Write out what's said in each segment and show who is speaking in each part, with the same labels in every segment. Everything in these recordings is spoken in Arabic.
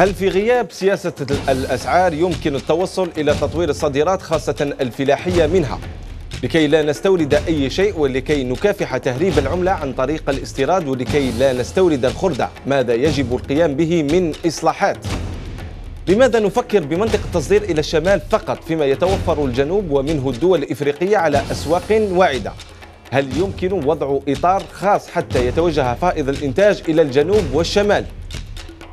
Speaker 1: هل في غياب سياسة الأسعار يمكن التوصل إلى تطوير الصادرات خاصة الفلاحية منها لكي لا نستورد أي شيء ولكي نكافح تهريب العملة عن طريق الاستيراد ولكي لا نستورد الخردة ماذا يجب القيام به من إصلاحات؟ لماذا نفكر بمنطق التصدير إلى الشمال فقط فيما يتوفر الجنوب ومنه الدول الإفريقية على أسواق واعدة؟ هل يمكن وضع إطار خاص حتى يتوجه فائض الإنتاج إلى الجنوب والشمال؟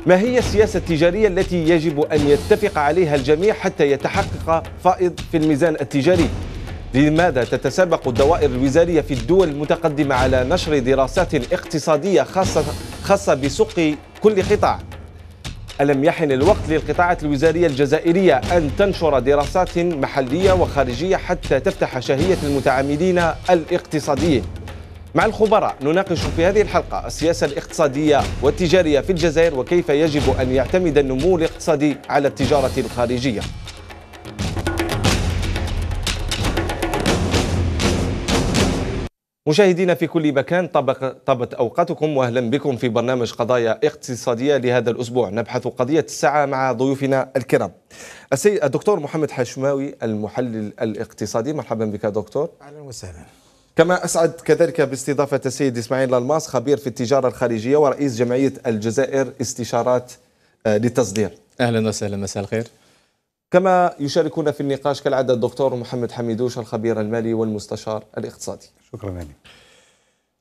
Speaker 1: ما هي السياسة التجارية التي يجب أن يتفق عليها الجميع حتى يتحقق فائض في الميزان التجاري؟ لماذا تتسابق الدوائر الوزارية في الدول المتقدمة على نشر دراسات اقتصادية خاصة, خاصة بسوق كل قطاع؟ ألم يحن الوقت للقطاعات الوزارية الجزائرية أن تنشر دراسات محلية وخارجية حتى تفتح شهية المتعاملين الاقتصاديين؟ مع الخبراء نناقش في هذه الحلقة السياسة الاقتصادية والتجارية في الجزائر وكيف يجب أن يعتمد النمو الاقتصادي على التجارة الخارجية مشاهدينا في كل مكان طابت اوقاتكم واهلا بكم في برنامج قضايا اقتصاديه لهذا الاسبوع نبحث قضيه الساعه مع ضيوفنا الكرام. السيد الدكتور محمد حشماوي المحلل الاقتصادي مرحبا بك دكتور.
Speaker 2: اهلا وسهلا.
Speaker 1: كما أسعد كذلك باستضافة السيد إسماعيل الماس خبير في التجارة الخارجية ورئيس جمعية الجزائر استشارات آه، للتصدير أهلا وسهلا مساء الخير كما يشاركون في النقاش كالعادة الدكتور محمد حميدوش الخبير المالي والمستشار الاقتصادي شكرا لك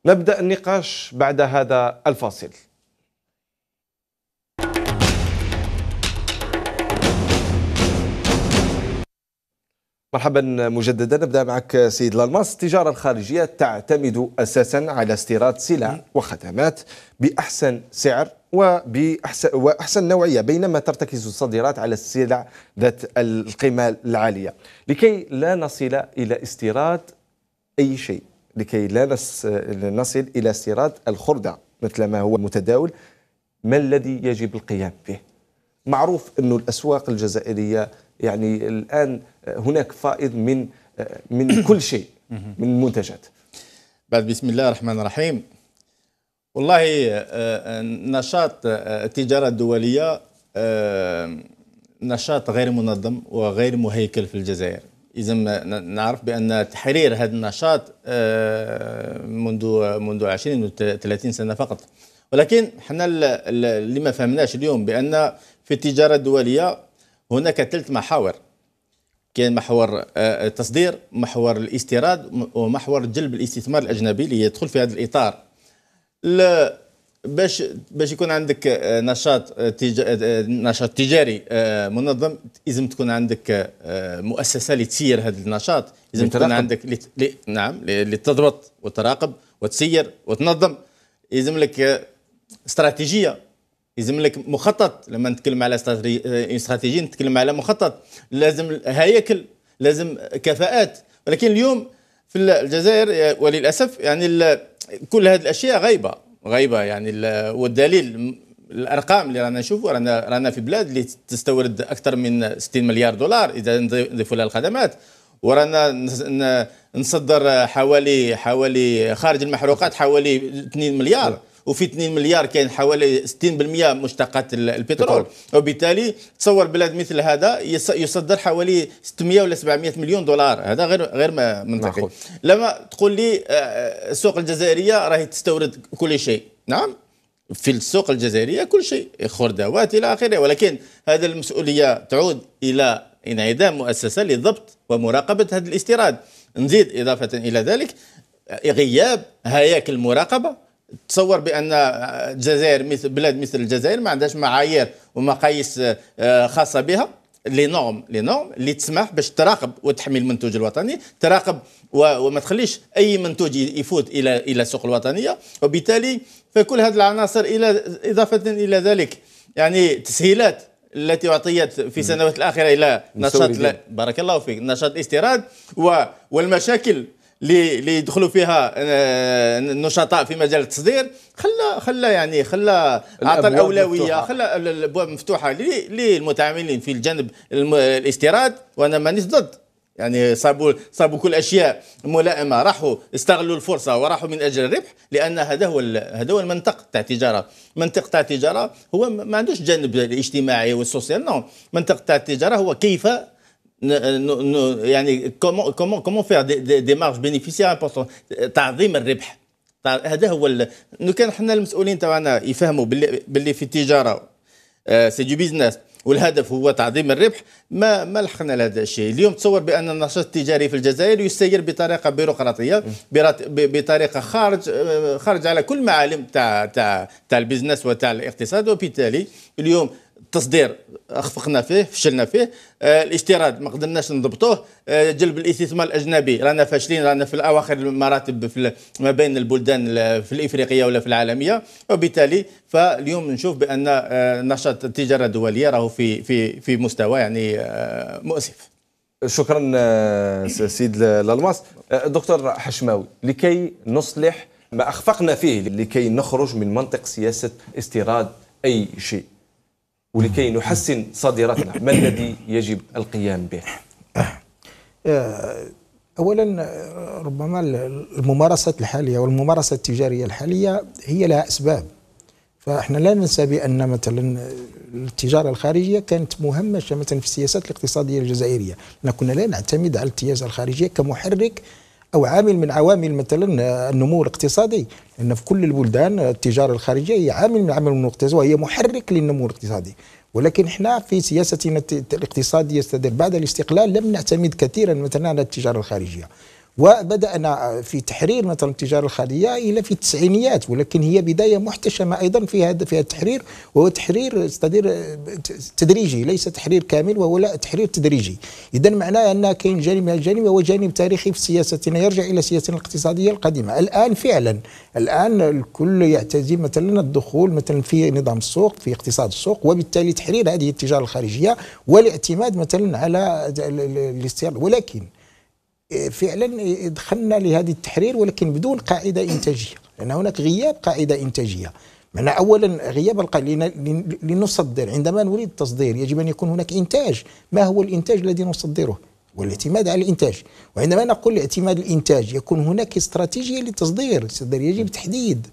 Speaker 1: نبدأ النقاش بعد هذا الفاصل مرحبا مجددا نبدا معك سيد لالماس التجاره الخارجيه تعتمد اساسا على استيراد سلع وخدمات باحسن سعر وبأحسن واحسن نوعيه بينما ترتكز الصادرات على السلع ذات القيمه العاليه لكي لا نصل الى استيراد اي شيء لكي لا نصل الى استيراد الخرده مثل ما هو متداول ما الذي يجب القيام به معروف انه الاسواق الجزائريه يعني الان هناك فائض من من كل شيء من المنتجات بعد بسم الله الرحمن الرحيم
Speaker 3: والله آه، آه، نشاط آه، التجاره الدوليه نشاط غير منظم وغير مهيكل في الجزائر اذا نعرف بان تحرير هذا النشاط منذ منذ 20 و 30 سنه فقط ولكن حنا اللي ما فهمناش اليوم بان في التجارة الدولية هناك ثلاث محاور كاين محور آه، التصدير محور الاستيراد ومحور جلب الاستثمار الاجنبي اللي يدخل في هذا الاطار باش باش يكون عندك آه، نشاط آه، نشاط تجاري منظم لازم تكون عندك مؤسسه اللي تسير هذا النشاط لازم تكون عندك لت... ل... نعم اللي تضبط وتراقب وتسير وتنظم لازم لك استراتيجيه يلزم لك مخطط لما نتكلم على آه، استراتيجي نتكلم على مخطط لازم هياكل لازم كفاءات ولكن اليوم في الجزائر آه، وللاسف يعني كل هذه الاشياء غايبه غايبه يعني والدليل الارقام اللي رانا نشوفوا رانا رانا في بلاد اللي تستورد اكثر من 60 مليار دولار اذا نضيفوا لها الخدمات ورانا نصدر حوالي حوالي خارج المحروقات حوالي 2 مليار نعم. وفي 2 مليار كاين حوالي 60% مشتقات البترول وبالتالي تصور بلاد مثل هذا يصدر حوالي 600 ولا 700 مليون دولار هذا غير غير منطقي لما تقول لي آه، آه، السوق الجزائريه راهي تستورد كل شيء نعم في السوق الجزائريه كل شيء خردوات الى اخره ولكن هذه المسؤوليه تعود الى انعدام مؤسسه لضبط ومراقبه هذا الاستيراد نزيد اضافه الى ذلك غياب هياكل المراقبه تصور بان الجزائر مثل بلاد مثل الجزائر ما عندهاش معايير ومقاييس آه، خاصه بها لي نورم لي نورم اللي تسمح باش تراقب وتحمي المنتوج الوطني تراقب وما تخليش اي منتوج يفوت الى الى السوق الوطنيه وبالتالي فكل هذه العناصر الى اضافه الى ذلك يعني تسهيلات التي اعطيت في السنوات الاخيره الى نشاط بارك الله فيك نشاط الاستيراد والمشاكل اللي يدخلوا فيها آه، نشطاء في مجال التصدير خلى خلى يعني خلى اعطى الاولويه خلى الابواب مفتوحه للمتعاملين في الجانب الاستيراد وانا مانيش ضد يعني صابوا صابوا كل اشياء ملائمه راحوا استغلوا الفرصه وراحوا من اجل الربح لان هذا هو هذا هو المنطق تاع التجاره منطق تاع التجاره هو ما عندوش جانب الاجتماعي والسوسيال نو منطق تاع التجاره هو كيف يعني كومون كومون كومون فير دي, دي, دي مارج بينيفيسيير امبورتون تعظيم الربح هذا هو لو كان حنا المسؤولين تاعنا يفهموا باللي, باللي في التجاره سي دو بيزنس والهدف هو تعظيم الربح ما ما لحقنا لهذا الشيء اليوم تصور بان النشاط التجاري في الجزائر يسير بطريقه بيروقراطيه بطريقه خارج آه، خارج على كل معالم تاع تاع تاع البيزنس وتاع الاقتصاد وبالتالي اليوم تصدير اخفقنا فيه فشلنا فيه آه، الاستيراد ما قدرناش نضبطوه آه، جلب الاستثمار الاجنبي رانا فاشلين رانا في الاواخر المراتب في ما بين البلدان في الافريقيه ولا في العالميه وبالتالي فاليوم نشوف بان آه، نشاط التجاره الدوليه راهو في
Speaker 1: في في مستوى يعني مؤسف شكرا سيد الالماس دكتور حشماوي لكي نصلح ما اخفقنا فيه لكي نخرج من منطق سياسه استيراد اي شيء ولكي نحسن صادراتنا ما الذي يجب القيام به
Speaker 2: آه، اولا آه، ربما الممارسه الحاليه والممارسه التجاريه الحاليه هي لها اسباب فاحنا لا ننسى بان مثلا التجاره الخارجيه كانت مهمشه مثلا في السياسات الاقتصاديه الجزائريه، احنا كنا لا نعتمد على التجاره الخارجيه كمحرك أو عامل من عوامل مثلا آه، النمو الاقتصادي لأن في كل البلدان آه، التجارة الخارجية هي عامل من عوامل النمو الاقتصادي وهي محرك للنمو الاقتصادي ولكن احنا في سياستنا الاقتصادية بعد الاستقلال لم نعتمد كثيرا مثلا على التجارة الخارجية وبدانا في تحرير مثلا التجاره الخليجيه الى في التسعينيات ولكن هي بدايه محتشمه ايضا في هذا في التحرير وهو تحرير تدريجي ليس تحرير كامل وهو لا تحرير تدريجي اذا معناه ان كاين جانب من الجانب وهو جانب تاريخي في سياستنا يرجع الى سياستنا الاقتصاديه القديمه الان فعلا الان الكل يعتزم مثلا الدخول مثلا في نظام السوق في اقتصاد السوق وبالتالي تحرير هذه التجاره الخارجيه والاعتماد مثلا على الاستيراد ولكن فعلا دخلنا لهذه التحرير ولكن بدون قاعده انتاجيه لان هناك غياب قاعده انتاجيه معنى اولا غياب لنصدر عندما نريد التصدير يجب ان يكون هناك انتاج ما هو الانتاج الذي نصدره والاعتماد على الانتاج وعندما نقول الاعتماد الانتاج يكون هناك استراتيجيه للتصدير يجب تحديد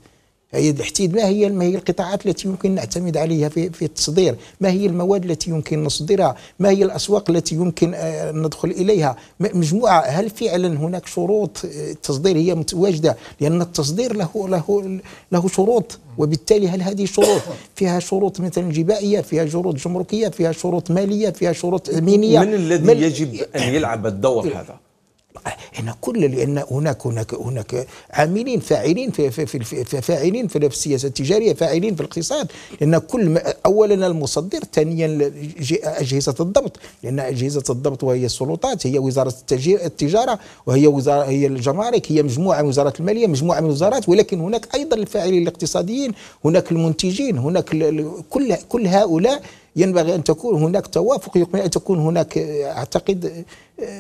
Speaker 2: هي ما هي ما هي القطاعات التي يمكن نعتمد عليها في في التصدير ما هي المواد التي يمكن نصدرها ما هي الاسواق التي يمكن ندخل اليها مجموعه هل فعلا هناك شروط آه، التصدير هي متواجده لان التصدير له له له شروط وبالتالي هل هذه الشروط فيها شروط مثلا جبائيه فيها شروط جمركيه فيها شروط ماليه فيها شروط امنيه من الذي من يجب
Speaker 1: ان يلعب الدور هذا
Speaker 2: هنا كل لان هناك هناك هناك عاملين فاعلين في في في, في فاعلين في السياسه التجاريه فاعلين في الاقتصاد لان كل اولا المصدر ثانيا اجهزه الضبط لان اجهزه الضبط وهي السلطات هي وزاره التجاره وهي وزاره هي الجمارك هي مجموعه من وزاره الماليه مجموعه من الوزارات ولكن هناك ايضا الفاعلين الاقتصاديين هناك المنتجين هناك كل كل هؤلاء ينبغي أن تكون هناك توافق يقنع أن تكون هناك أعتقد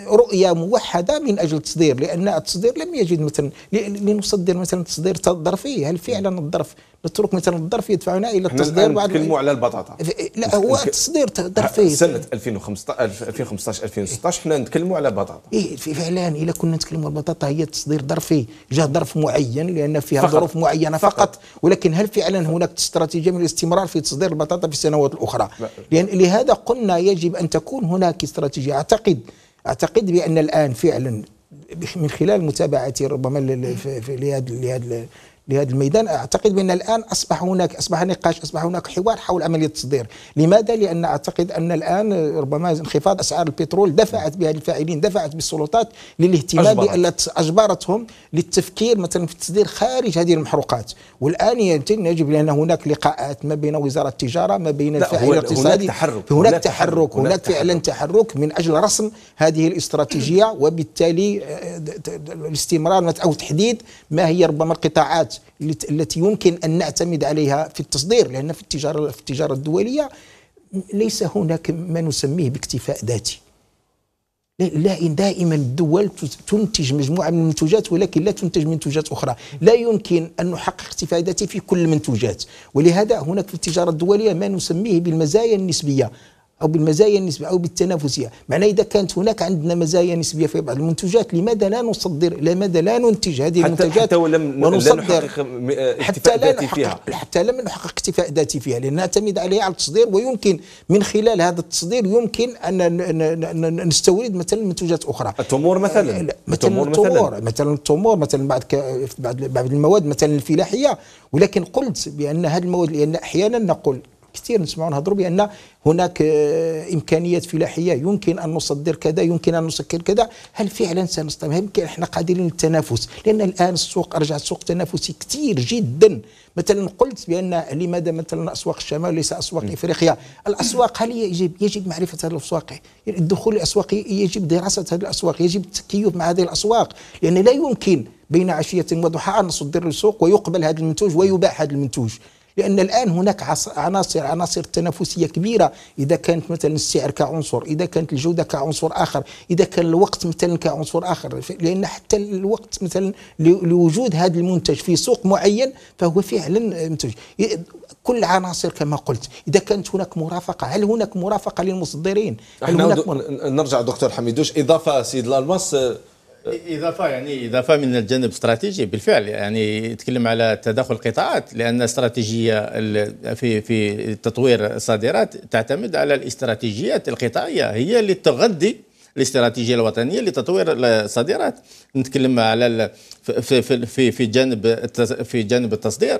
Speaker 2: رؤية موحدة من أجل التصدير لأن التصدير لم يجد مثلا لنصدر مثلا تصدير ظرفي هل فعلا الظرف للترك مثلا الظرف يدفعنا الى التصدير بعد نتكلموا
Speaker 1: على البطاطا
Speaker 2: لا هو التصدير ظرفي سنه
Speaker 1: 2015 2015 2016 حنا نتكلموا على البطاطا
Speaker 2: اي فعلا الا كنا نتكلموا على البطاطا هي تصدير ظرفي إيه؟ جاء ظرف معين لان فيها ظروف معينه فقط. فقط ولكن هل فعلا هناك استراتيجيه من الاستمرار في تصدير البطاطا في السنوات الاخرى لان لهذا قلنا يجب ان تكون هناك استراتيجيه اعتقد اعتقد بان الان فعلا من خلال متابعتي ربما لهذا لهذا الميدان اعتقد بان الان اصبح هناك اصبح نقاش اصبح هناك حوار حول عمليه التصدير، لماذا؟ لان اعتقد ان الان ربما انخفاض اسعار البترول دفعت بها الفاعلين دفعت بالسلطات للاهتمام بان اجبرتهم للتفكير مثلا في التصدير خارج هذه المحروقات، والان يجب ان هناك لقاءات ما بين وزاره التجاره ما بين الفاعل الاقتصادي هناك تحرك هناك تحرك هناك فعلا تحرك من اجل رسم هذه الاستراتيجيه وبالتالي آه، الاستمرار او تحديد ما هي ربما القطاعات التي يمكن ان نعتمد عليها في التصدير لان في التجاره في التجاره الدوليه ليس هناك ما نسميه باكتفاء ذاتي لا دائما الدول تنتج مجموعه من المنتوجات ولكن لا تنتج منتوجات اخرى، لا يمكن ان نحقق اكتفاء ذاتي في كل المنتوجات، ولهذا هناك في التجاره الدوليه ما نسميه بالمزايا النسبيه، او بالمزايا النسبيه او بالتنافسيه معناه اذا كانت هناك عندنا مزايا نسبيه في بعض المنتجات لماذا لا نصدر لماذا لا ننتج هذه حتى المنتجات حتى ولم ونصدر نحقق
Speaker 1: حتى لا نحقق
Speaker 2: فيها حتى لم نحقق اكتفاء ذاتي فيها لان نعتمد عليها على التصدير ويمكن من خلال هذا التصدير يمكن ان نستورد مثلا منتجات اخرى التمور مثلا آه، مثلا التمور مثلا التمور مثلا بعض بعض المواد مثلا الفلاحيه ولكن قلت بان هذه المواد لان احيانا نقول كثير نسمعوا نهضروا بان هناك آه، امكانيات فلاحيه يمكن ان نصدر كذا يمكن ان نسكر كذا هل فعلا سنستمر يمكن احنا قادرين للتنافس لان الان السوق ارجع سوق تنافسي كثير جدا مثلا قلت بان لماذا مثلا اسواق الشمال ليس اسواق افريقيا الاسواق هل يجب يجب معرفه هذه الاسواق الدخول الاسواق يجب دراسه هذه الاسواق يجب التكيف مع هذه الاسواق لان لا يمكن بين عشيه وضحاها نصدر للسوق ويقبل هذا المنتوج ويباع هذا المنتوج لأن الآن هناك عناصر عناصر تنافسية كبيرة إذا كانت مثلا السعر كعنصر إذا كانت الجودة كعنصر آخر إذا كان الوقت مثلا كعنصر آخر لأن حتى الوقت مثلا لوجود هذا المنتج في سوق معين فهو فعلا منتج كل عناصر كما قلت إذا كانت هناك مرافقة هل هناك مرافقة للمصدرين هل هناك
Speaker 1: مرافقة؟ نرجع دكتور حميدوش إضافة سيد الألماس اضافه
Speaker 3: يعني اضافه من الجانب الاستراتيجي بالفعل يعني يتكلم على تداخل القطاعات لان استراتيجية في في تطوير الصادرات تعتمد على الاستراتيجيات القطاعيه هي اللي تغذي الاستراتيجيه الوطنيه لتطوير الصادرات نتكلم على في في في جانب في جانب التصدير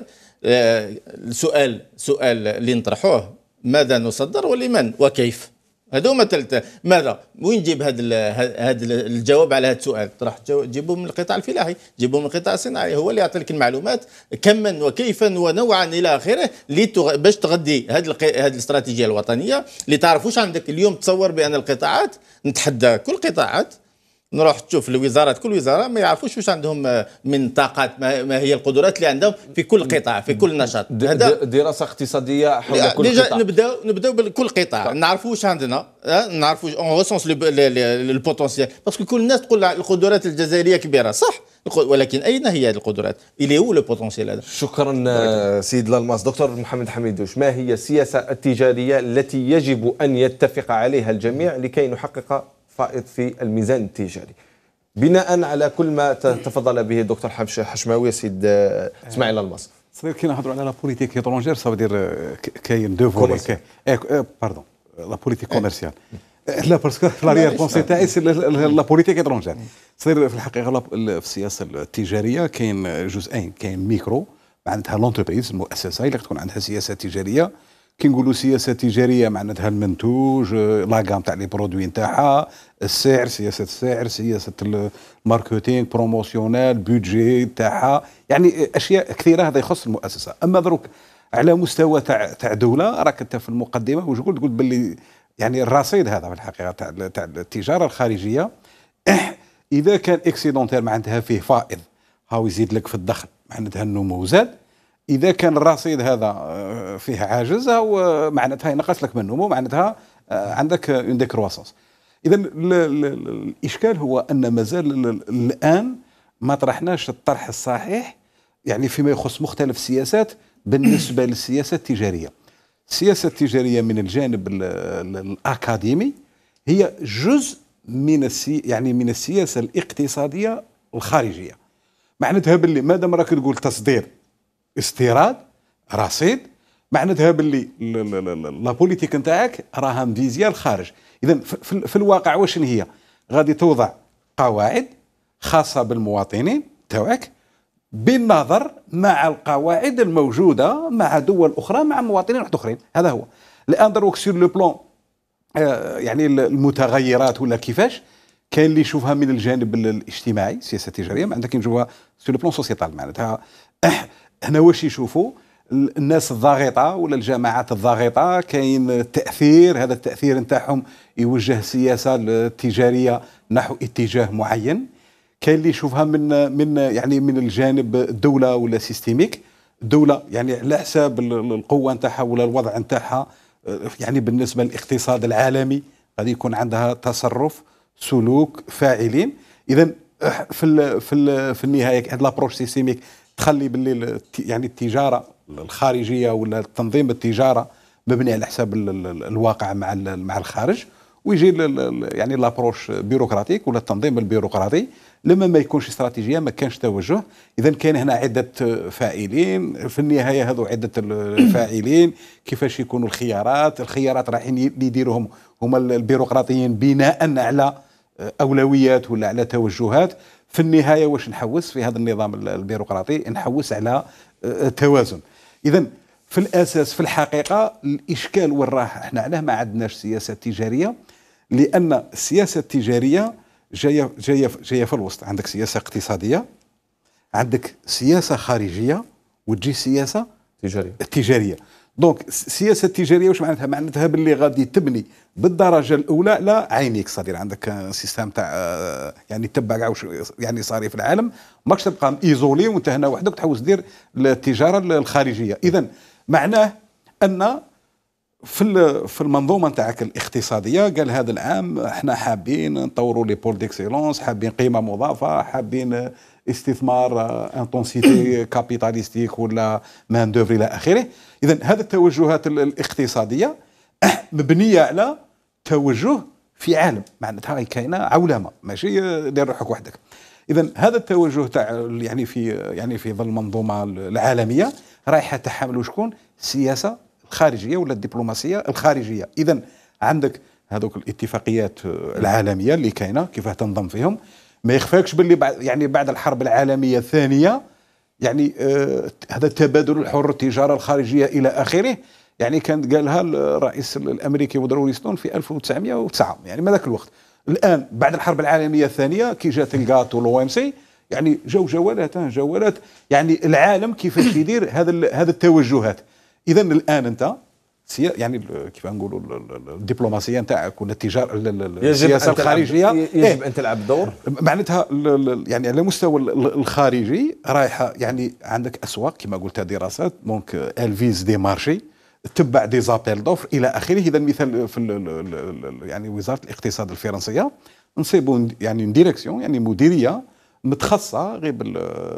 Speaker 3: السؤال آه، سؤال اللي نطرحوه ماذا نصدر ولمن وكيف ما تلت ماذا وين نجيب هذا هذا الجواب على هذا السؤال راح تجيبوه من القطاع الفلاحي جيبوه من القطاع الصناعي هو اللي يعطيك المعلومات كما وكيفا ونوعا الى اخره لتغ... باش تغدي هذه الق... هذه الاستراتيجيه الوطنيه اللي تعرف واش عندك اليوم تصور بان القطاعات نتحدى كل القطاعات نروح تشوف الوزارات كل وزاره ما يعرفوش واش عندهم آه، من طاقات ما هي القدرات اللي عندهم في كل قطاع في كل
Speaker 1: نشاط هذا دراسه اقتصاديه حول كل ديجا
Speaker 3: قطاع نبداو نبداو بكل قطاع طيب. نعرفوا واش عندنا آه، نعرفوا اون ريسونس البوتونسيال باسكو كل الناس تقول القدرات الجزائريه
Speaker 1: كبيره صح ولكن اين هي هذه القدرات؟ الي هو لو بوتونسيال هذا؟ شكرا آه، سيد الالماس دكتور محمد حميدوش ما هي السياسه التجاريه التي يجب ان يتفق عليها الجميع لكي نحقق فائض في الميزان التجاري بناء على كل ما تفضل به الدكتور حبش حشماوي سيد آه، آه، اسماعيل المص
Speaker 4: صغير كي نهضروا على لا بوليتيك ايترونجير سا دير كاين دو فولي باردون لا بوليتيك كوميرسيال لا باسكو لاريير بونسي تاعي سي لا بوليتيك اترونجير صدير في الحقيقه في السياسه التجاريه كاين جزئين كاين ميكرو معناتها لونتربريز المؤسسه اللي تكون عندها سياسه تجاريه كي نقولوا سياسه تجاريه معناتها المنتوج آه، لاكام تاع لي برودوي نتاعها السعر سياسه السعر سياسه الماركتينغ بروموسيونال بودجي نتاعها يعني اشياء كثيره هذا يخص المؤسسه اما دروك على مستوى تاع تاع دوله راك انت في المقدمه وش قلت قلت باللي يعني الرصيد هذا في الحقيقه تاع تاع التجاره الخارجيه اذا كان اكسيدونتير معناتها فيه فائض هاو يزيد لك في الدخل معناتها النمو زاد اذا كان الرصيد هذا آه، فيه عاجز او آه، معناتها ينقص لك من النمو معناتها آه، عندك اون ديكرواسونس اذا الاشكال هو ان مازال الان ما طرحناش الطرح الصحيح يعني فيما يخص مختلف السياسات بالنسبه للسياسه التجاريه السياسه التجاريه من الجانب الاكاديمي هي جزء من السي يعني من السياسه الاقتصاديه الخارجيه معناتها باللي ما دام راك تقول تصدير استيراد رصيد معناتها باللي لا بوليتيك نتاعك راها مديزيه الخارج اذا في, الواقع واش هي غادي توضع قواعد خاصه بالمواطنين تاعك بالنظر مع القواعد الموجوده مع دول اخرى مع مواطنين واحد اخرين هذا هو الان دروك سور لو بلون يعني المتغيرات ولا كيفاش كاين اللي يشوفها من الجانب الاجتماعي السياسه التجاريه معناتها كي نشوفها سور لو بلون سوسيتال معناتها هنا واش يشوفوا الناس الضاغطه ولا الجماعات الضاغطه كاين التاثير هذا التاثير نتاعهم يوجه السياسه التجاريه نحو اتجاه معين كاين اللي يشوفها من من يعني من الجانب الدوله ولا سيستيميك الدوله يعني على حساب القوه نتاعها ولا الوضع نتاعها آه، يعني بالنسبه للاقتصاد العالمي غادي يكون عندها تصرف سلوك فاعلين اذا آه، في الـ في الـ في النهايه هاد لابروش سيستيميك تخلي باللي يعني التجاره الخارجيه ولا تنظيم التجاره مبني على حساب الواقع مع مع الخارج ويجي يعني لابروش بيروقراطيك ولا التنظيم البيروقراطي لما ما يكونش استراتيجيه ما كانش توجه اذا كان هنا عده فاعلين في النهايه هذو عده الفاعلين كيفاش يكونوا الخيارات الخيارات رايحين يديروهم هما البيروقراطيين بناء على اولويات ولا على توجهات في النهايه واش نحوس في هذا النظام البيروقراطي نحوس على آه، آه، توازن اذا في الاساس في الحقيقه الاشكال وين احنا علاه ما عندناش سياسه تجاريه لان السياسه التجاريه جايه جايه جايه في الوسط عندك سياسه اقتصاديه عندك سياسه خارجيه وتجي سياسه تجاريه تجاريه دونك السياسه التجاريه واش معناتها معناتها باللي غادي تبني بالدرجه الاولى لا عينيك صدير عندك سيستم تاع آه، يعني تبع كاع واش يعني صاري في العالم ماكش تبقى ايزولي وانت هنا وحدك تحوس دير التجاره الخارجيه اذا معناه ان في في المنظومه نتاعك الاقتصاديه قال هذا العام احنا حابين نطوروا لي بول ديكسيلونس حابين قيمه مضافه حابين استثمار انتونسيتي آه، كابيتاليستيك ولا مان دوفر الى اخره اذا هذه التوجهات الاقتصاديه مبنيه على توجه في عالم معناتها هاي كاينه عولمه ماشي دير روحك وحدك اذا هذا التوجه تاع يعني في يعني في ظل المنظومه العالميه رايحه تحمل شكون سياسه خارجيه ولا الدبلوماسيه الخارجيه اذا عندك هذوك الاتفاقيات آه، العالميه اللي كاينه كيفاه تنظم فيهم ما يخفاكش باللي بعد يعني بعد الحرب العالميه الثانيه يعني آه هذا التبادل الحر التجاره الخارجيه الى اخره يعني كانت قالها الرئيس الامريكي ودرو ويستون في 1909 يعني من ذاك الوقت الان بعد الحرب العالميه الثانيه كي جات الجات والاو ام سي يعني جو جولات جولات يعني العالم كيفاش يدير هذا هذا التوجهات اذا الان انت يعني كيف نقولوا الدبلوماسيه نتاعك ولا التجاره السياسه الخارجيه يجب ان تلعب دور معناتها يعني على المستوى الخارجي رايحه يعني عندك اسواق كما قلت دراسات دونك الفيز دي مارشي تبع دي زابيل دوفر الى اخره اذا مثال في الـ يعني وزاره الاقتصاد الفرنسيه نصيبوا يعني ديريكسيون يعني مديريه متخصصه غير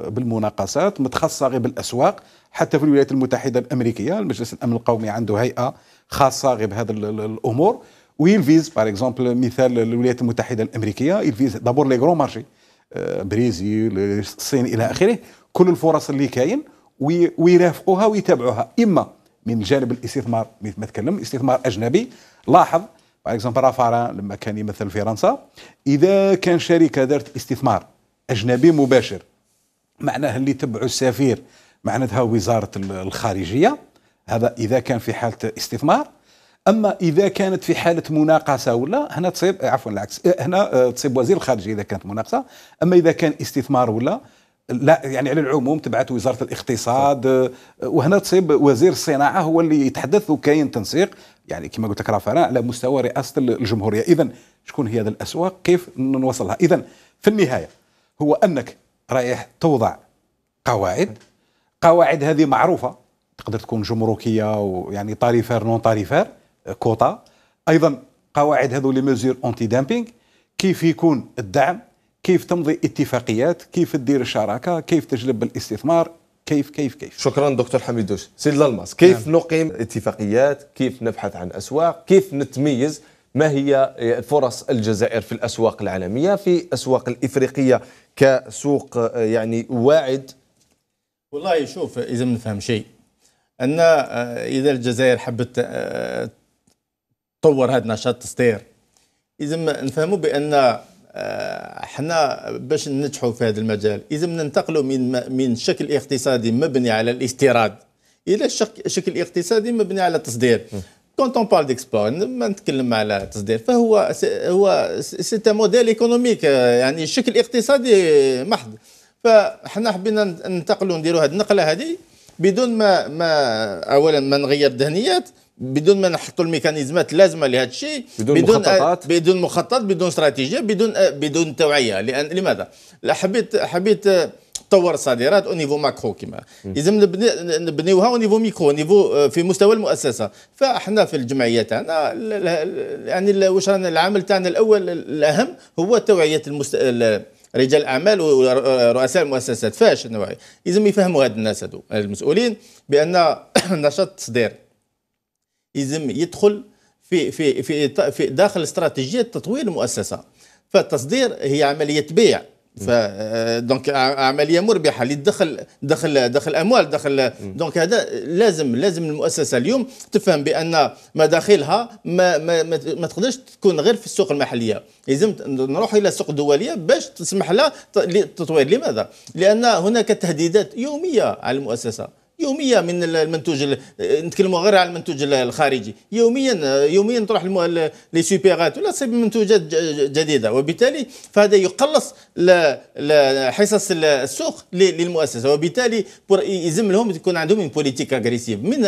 Speaker 4: بالمناقصات متخصصه غير بالاسواق حتى في الولايات المتحده الامريكيه المجلس الامن القومي عنده هيئه خاصه غير بهذا الامور ويلفيز باغ اكزومبل مثال الولايات المتحده الامريكيه يلفيز دابور لي غرو مارشي آه، بريزيل الصين الى اخره كل الفرص اللي كاين ويرافقوها ويتابعوها اما من جانب الاستثمار مثل ما تكلم استثمار اجنبي لاحظ باغ اكزومبل رافارا لما كان يمثل فرنسا اذا كان شركه دارت استثمار اجنبي مباشر معناه اللي تبعوا السفير معناتها وزاره الخارجيه هذا اذا كان في حاله استثمار اما اذا كانت في حاله مناقصه ولا هنا تصيب عفوا العكس هنا آه، تصيب وزير الخارجيه اذا كانت مناقصه اما اذا كان استثمار ولا لا يعني على العموم تبعت وزاره الاقتصاد آه، وهنا تصيب وزير الصناعه هو اللي يتحدث وكاين تنسيق يعني كما قلت لك راه على مستوى رئاسه الجمهوريه اذا شكون هي هذه الاسواق كيف نوصلها اذا في النهايه هو انك رايح توضع قواعد قواعد هذه معروفه تقدر تكون جمركيه ويعني طاريفير نون طاريفير كوتا ايضا قواعد هذو لي ميزور اونتي دامبينغ كيف يكون الدعم كيف تمضي اتفاقيات كيف تدير الشراكه كيف تجلب الاستثمار كيف كيف كيف شكرا دكتور حميدوش
Speaker 1: سيد الماس كيف نعم. نقيم اتفاقيات كيف نبحث عن اسواق كيف نتميز ما هي آه، فرص الجزائر في الأسواق العالمية في أسواق الإفريقية كسوق آه، يعني واعد والله شوف إذا ما نفهم شيء
Speaker 3: أن آه، إذا الجزائر حبت تطور هذا نشاط التصدير إذا نفهموا بأن احنا باش ننجحوا في هذا المجال اذا ننتقلوا من من شكل اقتصادي مبني على الاستيراد الى شكل اقتصادي مبني على التصدير كونت اون بارل ديكسبور ما نتكلم على تصدير فهو هو سي موديل ايكونوميك يعني شكل اقتصادي محض فاحنا حبينا ننتقلوا نديروا هذه النقله هذه بدون ما ما اولا ما نغير الذهنيات بدون ما نحطوا الميكانيزمات اللازمه لهذا الشيء بدون, بدون مخططات آه، بدون مخطط بدون استراتيجيه بدون آه، بدون توعيه لان لماذا حبيت حبيت آه، تطور الصادرات او نيفو ماكرو كما لازم نبنيوها او نيفو ميكرو نيفو آه، في مستوى المؤسسه فاحنا في الجمعيه تاعنا يعني واش رانا العمل تاعنا الاول الاهم هو توعيه المست... رجال الاعمال ورؤساء المؤسسات فاش نوعي اذا يفهموا هاد الناس هادو المسؤولين بان نشاط التصدير لازم يدخل في في في داخل استراتيجيه تطوير المؤسسه فالتصدير هي عمليه بيع ف دونك عمليه مربحه للدخل دخل دخل اموال دخل دونك هذا لازم لازم المؤسسه اليوم تفهم بان مداخلها ما ما, ما تقدرش تكون غير في السوق المحليه لازم نروح الى السوق الدوليه باش تسمح لها التطوير لماذا لان هناك تهديدات يوميه على المؤسسه يوميا من المنتوج نتكلموا غير على المنتوج الخارجي يوميا يوميا تروح لي سوبيرات ولا تصيب منتوجات جديده وبالتالي فهذا يقلص حصص السوق للمؤسسه وبالتالي يلزم لهم تكون عندهم من بوليتيك اغريسيف من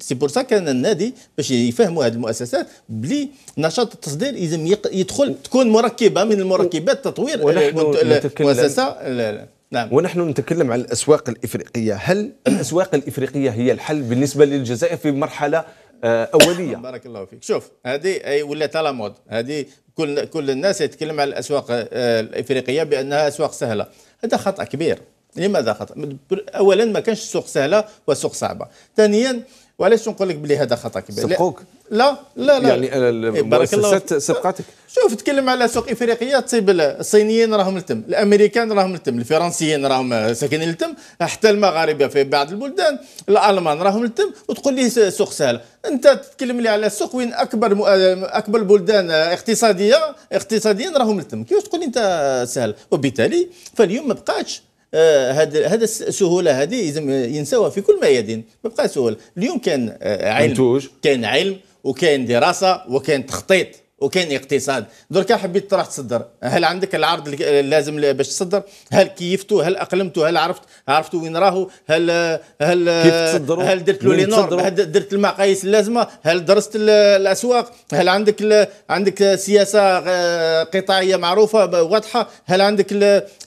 Speaker 3: سي بور سا كان النادي باش يفهموا هذه المؤسسات بلي نشاط التصدير يلزم يدخل تكون مركبه من المركبات تطوير المؤسسه
Speaker 1: نعم. ونحن نتكلم عن الأسواق الإفريقية هل الأسواق الإفريقية هي الحل بالنسبة للجزائر في مرحلة آه، اوليه بارك الله فيك شوف هذه اي ولات
Speaker 3: على مود هذه كل كل الناس يتكلم على الاسواق آه، الافريقيه بانها اسواق سهله هذا خطا كبير لماذا خطا اولا ما كانش السوق سهله وسوق صعبه ثانيا وعلاش نقول لك بلي هذا خطا كبير سبقوك لا لا لا يعني إيه، المؤسسات سبقتك شوف تكلم على سوق افريقيا تصيب الصينيين راهم التم الامريكان راهم التم الفرنسيين راهم ساكنين التم حتى المغاربه في بعض البلدان الالمان راهم التم وتقول لي سوق سهل انت تتكلم لي على سوق وين اكبر اكبر بلدان اقتصاديه اقتصاديا راهم التم كيفاش تقول لي انت سهل وبالتالي فاليوم ما بقاش هذا آه، هذا السهوله هذه لازم ينساوها في كل ما يدين ما بقى سهوله اليوم كان آه، علم منتوج. كان علم وكان دراسه وكان تخطيط وكاين اقتصاد درك حبيت تروح تصدر هل عندك العرض اللازم باش تصدر هل كيفتو هل اقلمتو هل عرفت عرفتوا وين راهو هل هل كيف هل درت له لي نور درت المقاييس اللازمه هل درست الاسواق هل عندك عندك سياسه قطاعيه معروفه واضحه هل عندك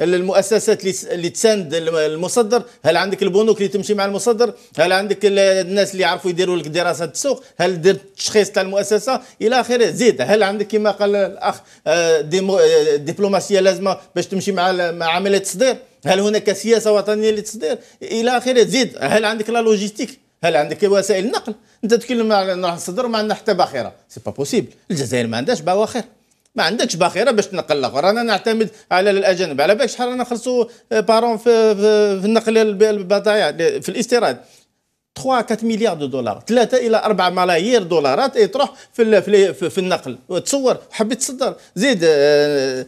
Speaker 3: المؤسسات اللي تساند المصدر هل عندك البنوك اللي تمشي مع المصدر هل عندك الناس اللي يعرفوا يديروا لك دراسات السوق هل درت تشخيص تاع المؤسسه الى اخره زيد هل عندك كما قال الاخ الدبلوماسيه آه، آه، لازمه باش تمشي مع مع عمليه التصدير هل هناك سياسه وطنيه للتصدير الى اخره تزيد هل عندك لا لوجيستيك هل عندك وسائل نقل انت تتكلم راح نصدر ما عندنا حتى باخره سي با بوسيبل الجزائر ما عندهاش بواخر ما عندكش باخره باش تنقل الاخر رانا نعتمد على الاجانب على بالك شحال رانا نخلصوا بارون آه، في, في, في النقل البضائع في الاستيراد 3 4 مليار دو دولار 3 الى 4 ملايير دولارات إيه، تروح في في, النقل تصور حبيت تصدر زيد آه،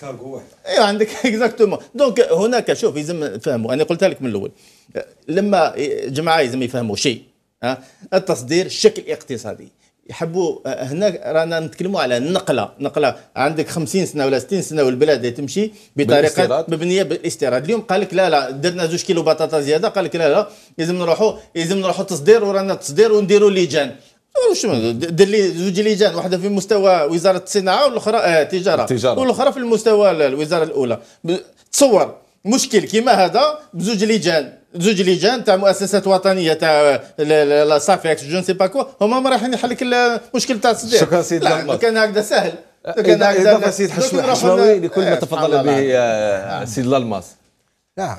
Speaker 3: كارغو واحد ايوه عندك اكزاكتومون دونك هناك شوف لازم تفهموا انا قلت لك من الاول لما جماعه لازم يفهموا شيء التصدير الشكل الاقتصادي يحبوا آه، هنا رانا نتكلموا على النقله نقله عندك 50 سنه ولا 60 سنه والبلاد تمشي بطريقه مبنيه بالاستيراد اليوم قال لك لا لا درنا زوج كيلو بطاطا زياده قال لك لا لا لازم نروحوا لازم نروحوا تصدير ورانا تصدير ونديروا لجان واش دير لي زوج لجان واحده في مستوى وزاره الصناعه والاخرى آه تجاره التجاره والاخرى في المستوى الوزاره الاولى تصور مشكل كيما هذا بزوج لجان زوج لجان تاع مؤسسات وطنيه تاع اكس جو سي با كو هما ما رايحين يحلك لك المشكل تاع الصداع شكرا سيد لا كان هكذا سهل كان هكذا اضافه سيد حشماوي لكل ما آه، تفضل به
Speaker 1: آه، نعم. سيد لالماس
Speaker 2: نعم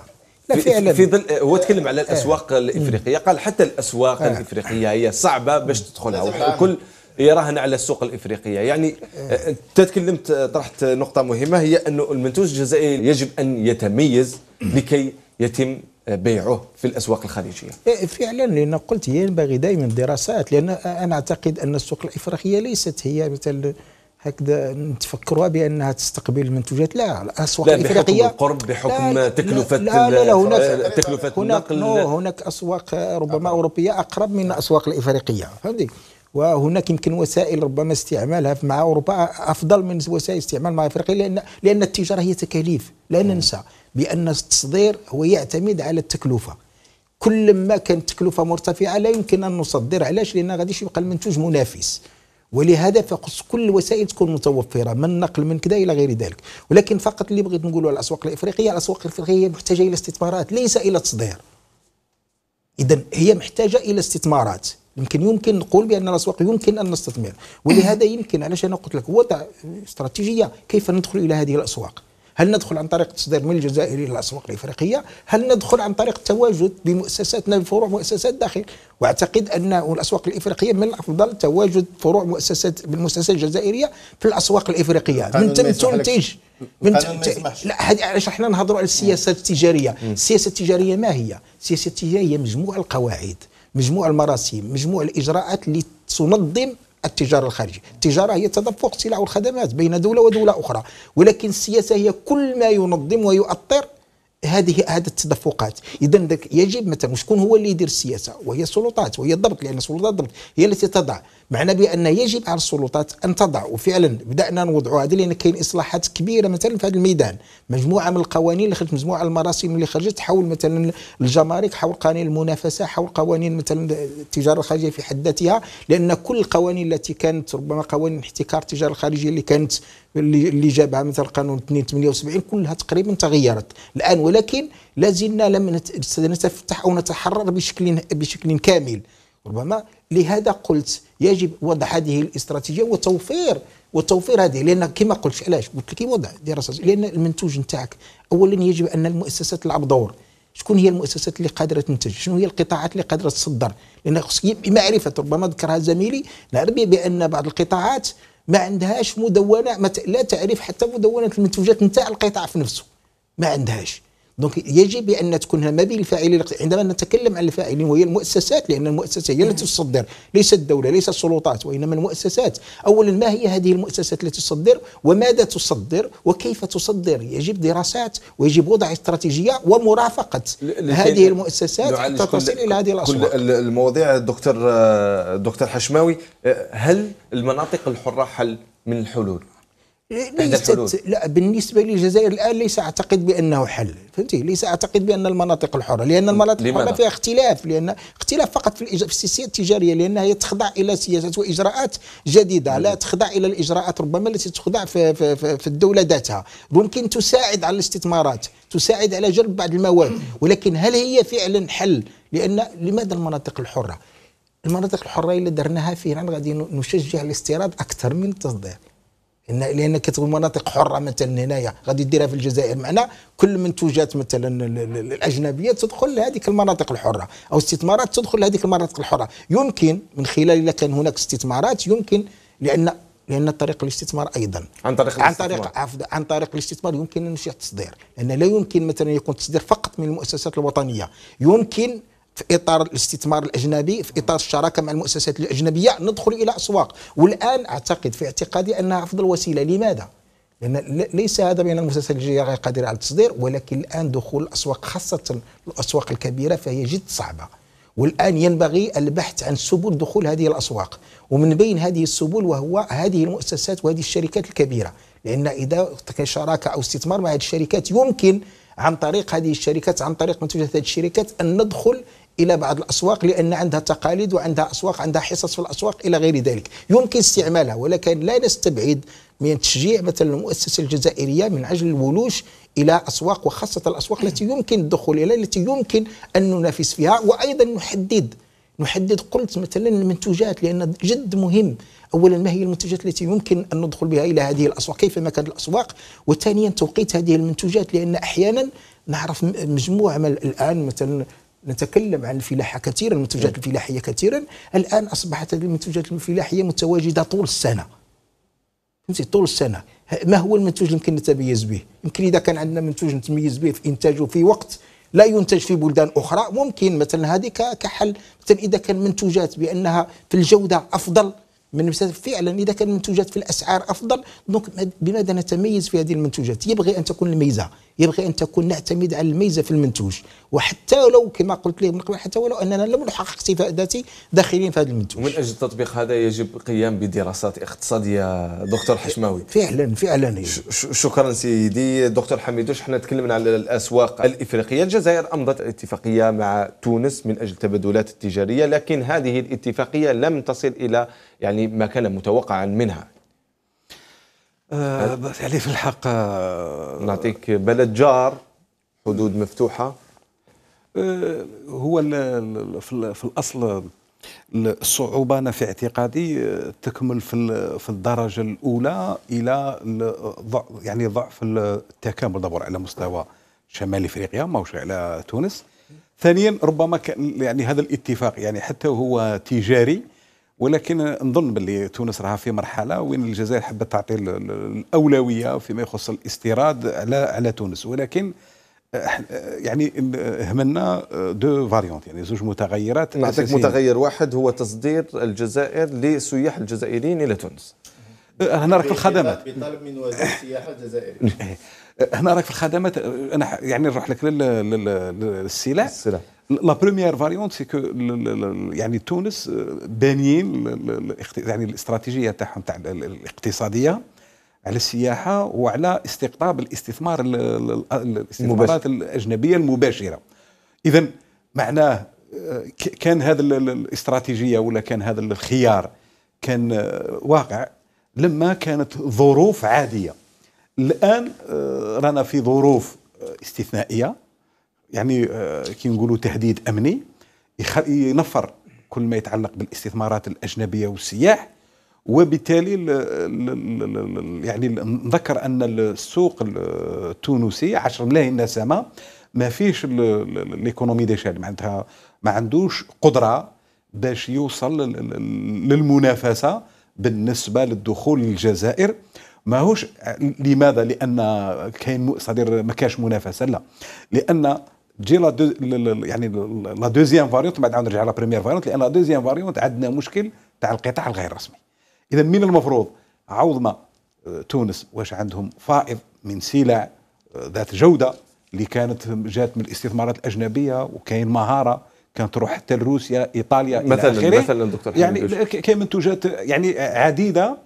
Speaker 2: لا فعلا
Speaker 1: في ظل هو تكلم على إيه. الاسواق الافريقيه قال حتى الاسواق إيه. الافريقيه هي صعبه باش تدخلها وكل يراهن على السوق الافريقيه يعني آه، انت تكلمت طرحت نقطه مهمه هي انه المنتوج الجزائري يجب ان يتميز لكي يتم بيعه في الاسواق الخارجيه.
Speaker 2: إيه، فعلا لان قلت ينبغي دائما دراسات لان انا اعتقد ان السوق الافريقيه ليست هي مثل هكذا نتفكرها بانها تستقبل المنتوجات لا الاسواق لا الافريقيه بحكم القرب بحكم لا تكلفه لا لا لا هناك تكلفه هناك النقل هناك اسواق ربما آه. اوروبيه اقرب من الاسواق الافريقيه فهمتي وهناك يمكن وسائل ربما استعمالها مع اوروبا افضل من وسائل استعمال مع افريقيا لان لان التجاره هي تكاليف لا ننسى بأن التصدير هو يعتمد على التكلفة كل ما كانت التكلفة مرتفعة لا يمكن أن نصدر علاش لأن غاديش يبقى المنتوج منافس ولهذا فخص كل الوسائل تكون متوفره من نقل من كذا الى غير ذلك ولكن فقط اللي بغيت نقوله على الاسواق الافريقيه الاسواق الافريقيه محتاجه الى استثمارات ليس الى تصدير اذا هي محتاجه الى استثمارات يمكن يمكن نقول بان الاسواق يمكن ان نستثمر ولهذا يمكن علاش انا قلت لك وضع استراتيجيه كيف ندخل الى هذه الاسواق هل ندخل عن طريق التصدير من الجزائر الى الاسواق الافريقيه هل ندخل عن طريق التواجد بمؤسساتنا بفروع مؤسسات داخل واعتقد ان الاسواق الافريقيه من الافضل تواجد فروع مؤسسات بالمؤسسات الجزائريه في الاسواق الافريقيه من تم تنتج من ت... لا علاش حنا نهضروا على السياسه التجاريه السياسه التجاريه ما هي السياسه التجاريه هي مجموع القواعد مجموع المراسيم، مجموع الاجراءات اللي تنظم التجارة الخارجية التجارة هي تدفق سلع والخدمات بين دولة ودولة أخرى ولكن السياسة هي كل ما ينظم ويؤطر هذه هذه التدفقات اذا يجب مثلا شكون هو اللي يدير السياسه وهي السلطات وهي الضبط لان السلطات الضبط هي التي تضع معنى بان يجب على السلطات ان تضع وفعلا بدانا نوضعوا هذه لان كاين اصلاحات كبيره مثلا في هذا الميدان مجموعه من القوانين اللي خرجت مجموعه المراسم اللي خرجت حول مثلا الجمارك حول قانون المنافسه حول قوانين مثلا التجاره الخارجيه في حد ذاتها لان كل القوانين التي كانت ربما قوانين احتكار التجاره الخارجيه اللي كانت اللي جابها مثل قانون 278 كلها تقريبا تغيرت الان ولكن لازلنا لم نتفتح او نتحرر بشكل بشكل كامل ربما لهذا قلت يجب وضع هذه الاستراتيجيه وتوفير وتوفير هذه لان كما قلت علاش قلت لك وضع دراسات لان المنتوج نتاعك اولا يجب ان المؤسسات تلعب دور شكون هي المؤسسات اللي قادره تنتج شنو هي القطاعات اللي قادره تصدر لان خص بمعرفه ربما ذكرها زميلي نعرف بان بعض القطاعات ما عندهاش مدونه ما لا تعرف حتى مدونه المنتوجات نتاع القطاع في نفسه ما عندهاش دونك يجب ان تكون ما بين الفاعلين عندما نتكلم عن الفاعلين وهي المؤسسات لان المؤسسات هي التي تصدر ليس الدوله ليس السلطات وانما المؤسسات اولا ما هي هذه المؤسسات التي تصدر وماذا تصدر وكيف تصدر يجب دراسات ويجب وضع استراتيجيه ومرافقه هذه المؤسسات حتى تصل الى هذه الاسواق كل
Speaker 1: المواضيع الدكتور آه، دكتور حشماوي آه، هل المناطق الحره حل
Speaker 2: من الحلول ليست لا بالنسبه للجزائر الان ليس اعتقد بانه حل فهمتي ليس اعتقد بان المناطق الحره لان المناطق الحره فيها اختلاف لان اختلاف فقط في, السياسه في التجاريه لانها هي تخضع الى سياسات واجراءات جديده لا تخضع الى الاجراءات ربما التي تخضع في, في, في, في الدوله ذاتها ممكن تساعد على الاستثمارات تساعد على جلب بعض المواد ولكن هل هي فعلا حل لان لماذا المناطق الحره المناطق الحره اللي درناها فيها غادي نشجع الاستيراد اكثر من التصدير إن لان كتقول مناطق حره مثلا هنايا غادي ديرها في الجزائر معنا كل المنتوجات مثلا الاجنبيه تدخل لهذيك المناطق الحره او استثمارات تدخل لهذيك المناطق الحره يمكن من خلال اذا كان هناك استثمارات يمكن لان لان طريق الاستثمار ايضا عن طريق الاستثمار. عن طريق عن طريق الاستثمار يمكن ان ينشئ التصدير لان لا يمكن مثلا يكون التصدير فقط من المؤسسات الوطنيه يمكن في اطار الاستثمار الاجنبي في اطار الشراكه مع المؤسسات الاجنبيه ندخل الى اسواق والان اعتقد في اعتقادي انها افضل وسيله لماذا لان ليس هذا بان المؤسسات الجيه غير قادره على التصدير ولكن الان دخول الاسواق خاصه الاسواق الكبيره فهي جد صعبه والان ينبغي البحث عن سبل دخول هذه الاسواق ومن بين هذه السبل وهو هذه المؤسسات وهذه الشركات الكبيره لان اذا كان شراكه او استثمار مع هذه الشركات يمكن عن طريق هذه الشركات عن طريق منتوجات هذه الشركات ان ندخل الى بعض الاسواق لان عندها تقاليد وعندها اسواق عندها حصص في الاسواق الى غير ذلك يمكن استعمالها ولكن لا نستبعد من تشجيع مثلا المؤسسه الجزائريه من اجل الولوج الى اسواق وخاصه الاسواق التي يمكن الدخول اليها التي يمكن ان ننافس فيها وايضا نحدد نحدد قلت مثلا المنتوجات لان جد مهم اولا ما هي المنتوجات التي يمكن ان ندخل بها الى هذه الاسواق كيف ما كانت الاسواق وثانيا توقيت هذه المنتوجات لان احيانا نعرف مجموعه من الان مثلا نتكلم عن الفلاحة كثيرا المنتوجات إيه. الفلاحية كثيرا الآن أصبحت هذه المنتوجات الفلاحية متواجدة طول السنة فهمتي طول السنة ما هو المنتوج اللي يمكن نتميز به يمكن إذا كان عندنا منتوج نتميز به في إنتاجه في وقت لا ينتج في بلدان أخرى ممكن مثلا هذه كحل مثلا إذا كان منتوجات بأنها في الجودة أفضل من فعلا اذا كان المنتوجات في الاسعار افضل دونك بماذا نتميز في هذه المنتوجات يبغي ان تكون الميزه يبغي ان تكون نعتمد على الميزه في المنتوج وحتى لو كما قلت لي من قبل حتى ولو اننا لم نحقق اكتفاء ذاتي داخلين في هذا المنتوج
Speaker 1: ومن اجل التطبيق هذا يجب القيام بدراسات اقتصاديه
Speaker 2: دكتور حشماوي فعلا فعلا
Speaker 1: شكرا سيدي دكتور حميدوش احنا تكلمنا على الاسواق الافريقيه الجزائر امضت اتفاقيه مع تونس من اجل التبادلات التجاريه لكن هذه الاتفاقيه لم تصل الى يعني ما كان متوقعا منها آه بس عليه يعني في الحق آه، نعطيك بلد جار حدود مفتوحه
Speaker 4: آه هو في الاصل الصعوبة أنا في اعتقادي آه، تكمل في في الدرجة الأولى إلى يعني ضعف التكامل دبر على مستوى شمال أفريقيا ماهوش على تونس ثانيا ربما يعني هذا الاتفاق يعني حتى هو تجاري ولكن نظن باللي تونس راها في مرحله وين الجزائر حبت تعطي الاولويه فيما يخص الاستيراد على على تونس ولكن آه، آه، يعني اهملنا آه، دو فاريونت يعني زوج متغيرات نعطيك متغير واحد هو تصدير الجزائر للسياح الجزائريين الى تونس هنا
Speaker 3: راك الخدمات بطلب من وزير السياحه الجزائري
Speaker 4: هنا راك في الخدمات انا يعني نروح لك للسلع السلع لا بروميير فاريونت سي كو يعني تونس آه، بانيين يعني الاستراتيجيه تاعهم تاع الاقتصاديه على السياحه وعلى استقطاب الاستثمار الاستثمارات الاجنبيه المباشره اذا معناه آه، كان هذا الاستراتيجيه ولا كان هذا الخيار كان آه، واقع لما كانت ظروف عاديه الان آه، رانا في ظروف آه، استثنائيه يعني آه، كي نقولوا تهديد امني ينفر كل ما يتعلق بالاستثمارات الاجنبيه والسياح وبالتالي الـ الـ يعني نذكر ان السوق التونسي 10 ملايين نسمه ما فيش ليكونومي ديشال معناتها ما عندوش قدره باش يوصل للمنافسه بالنسبه للدخول للجزائر ماهوش لماذا لان كاين صدير ما كاش منافسه لا لان تجي لا يعني لا دوزيام فاريونت بعد نرجع لا بريمير فاريونت لان لا دوزيام فاريونت عندنا مشكل تاع القطاع الغير رسمي اذا من المفروض عوضنا آه، تونس واش عندهم فائض من سلع آه، ذات جوده اللي كانت جات من الاستثمارات الاجنبيه وكاين مهاره كانت تروح حتى لروسيا ايطاليا مثلا الى اخره مثلا دكتور يعني كاين منتوجات يعني عديده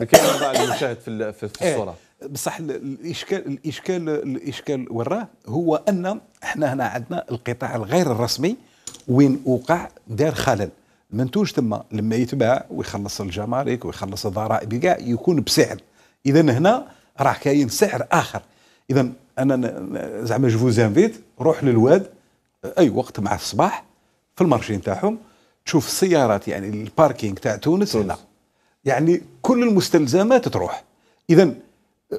Speaker 1: لكي بعض المشاهد في في إيه. الصوره
Speaker 4: بصح الاشكال الاشكال الاشكال وراه هو ان احنا هنا عندنا القطاع الغير الرسمي وين وقع دار خلل المنتوج تما لما يتباع ويخلص الجمارك ويخلص الضرائب كاع يكون بسعر اذا هنا راه كاين سعر اخر اذا انا زعما جو زانفيت روح للواد اي وقت مع الصباح في المارشي نتاعهم تشوف السيارات يعني الباركينغ تاع تونس هنا يعني كل المستلزمات تروح اذا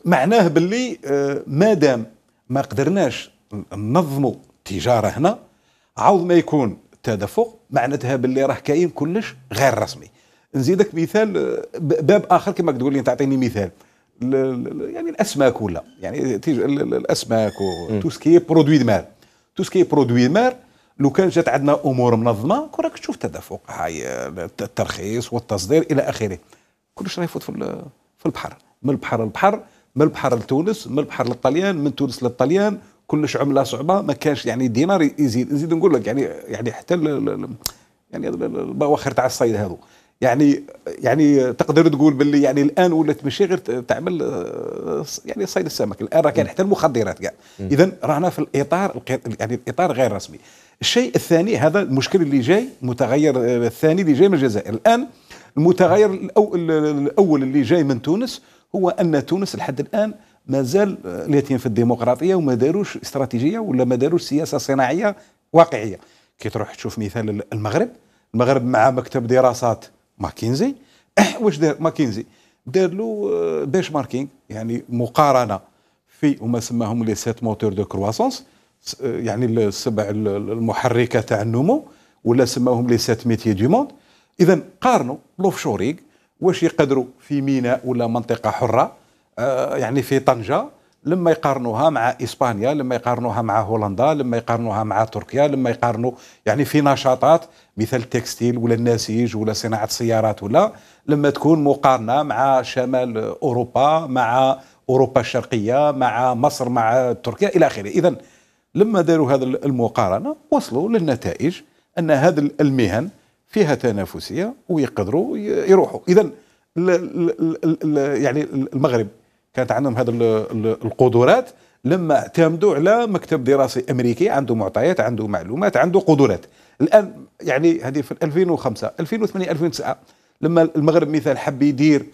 Speaker 4: معناه باللي آه، ما دام ما قدرناش ننظموا التجاره هنا عوض ما يكون تدفق معناتها باللي راه كاين كلش غير رسمي نزيدك مثال آه، باب اخر كما تقول لي تعطيني مثال يعني الاسماك ولا يعني الاسماك وتوسكي برودوي دمار توسكي برودوي دمار لو كان جات عندنا امور منظمه كون راك تشوف تدفق هاي الترخيص والتصدير الى اخره كلش راه يفوت في البحر من البحر للبحر من البحر لتونس من البحر للطليان من تونس للطليان كلش عمله صعبه ما كانش يعني دينار يزيد نزيد نقول لك يعني يعني حتى يعني البواخر تاع الصيد هذو يعني يعني تقدر تقول باللي يعني الان ولات ماشي غير تعمل آه، يعني صيد السمك الان راه كاين حتى المخدرات كاع اذا رانا في الاطار يعني الاطار غير رسمي الشيء الثاني هذا المشكل اللي جاي متغير آه، الثاني اللي جاي من الجزائر الآن المتغير الأول اللي جاي من تونس هو أن تونس لحد الآن ما زال اليتيم آه، في الديمقراطية وما داروش استراتيجية ولا ما داروش سياسة صناعية واقعية كي تروح تشوف مثال المغرب المغرب مع مكتب دراسات ماكنزي واش دار ماكنزي دار له بيش آه، ماركينغ يعني مقارنه في وما سماهم لي سيت موتور دو كرواسونس يعني السبع المحركه تاع النمو ولا سماوهم لي سات ميتي دي موند اذا قارنوا لوف شوريك واش يقدروا في ميناء ولا منطقه حره آه، يعني في طنجه لما يقارنوها مع اسبانيا لما يقارنوها مع هولندا لما يقارنوها مع تركيا لما يقارنوا يعني في نشاطات مثل التكستيل ولا النسيج ولا صناعه السيارات ولا لما تكون مقارنه مع شمال اوروبا مع اوروبا الشرقيه مع مصر مع تركيا الى اخره اذا لما داروا هذا المقارنه وصلوا للنتائج ان هذا المهن فيها تنافسيه ويقدروا يروحوا اذا يعني المغرب كانت عندهم هذا القدرات لما اعتمدوا على مكتب دراسي امريكي عنده معطيات عنده معلومات عنده قدرات الان يعني هذه في 2005 2008 2009 لما المغرب مثال حب يدير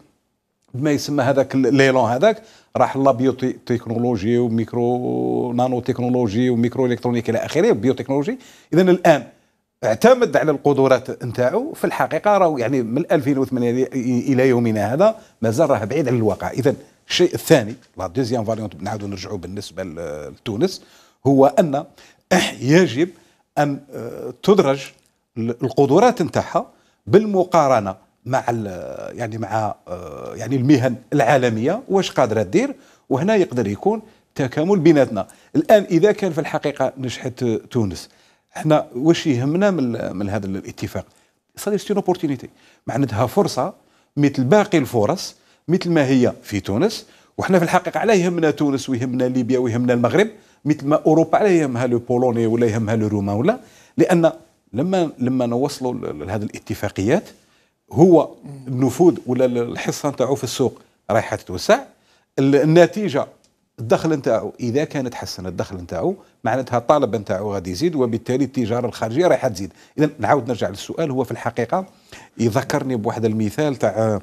Speaker 4: بما يسمى هذاك ليلون هذاك راح لا تكنولوجي وميكرو نانو تكنولوجي وميكرو الكترونيك الى اخره بيو تكنولوجي اذا الان اعتمد على القدرات نتاعو في الحقيقه راه يعني من 2008 الى يومنا هذا مازال راه بعيد على الواقع اذا الشيء الثاني لا دوزيام فاريونت نعاودو نرجعوا بالنسبه لتونس هو ان يجب ان آه، تدرج القدرات نتاعها بالمقارنه مع يعني مع آه، يعني المهن العالميه واش قادره دير وهنا يقدر يكون تكامل بيناتنا الان اذا كان في الحقيقه نجحت تونس احنا واش يهمنا من, من هذا الاتفاق سادير سيون اوبورتونيتي معناتها فرصه مثل باقي الفرص مثل ما هي في تونس وحنا في الحقيقه علاه يهمنا تونس ويهمنا ليبيا ويهمنا المغرب مثل ما اوروبا علاه يهمها لو بولوني ولا يهمها لو روما ولا لان لما لما نوصلوا لهذه الاتفاقيات هو النفوذ ولا الحصه نتاعو في السوق رايحه تتوسع النتيجه الدخل نتاعو اذا كانت حسن الدخل نتاعو معناتها الطلب نتاعو غادي يزيد وبالتالي التجاره الخارجيه رايحه تزيد اذا نعاود نرجع للسؤال هو في الحقيقه يذكرني بواحد المثال تاع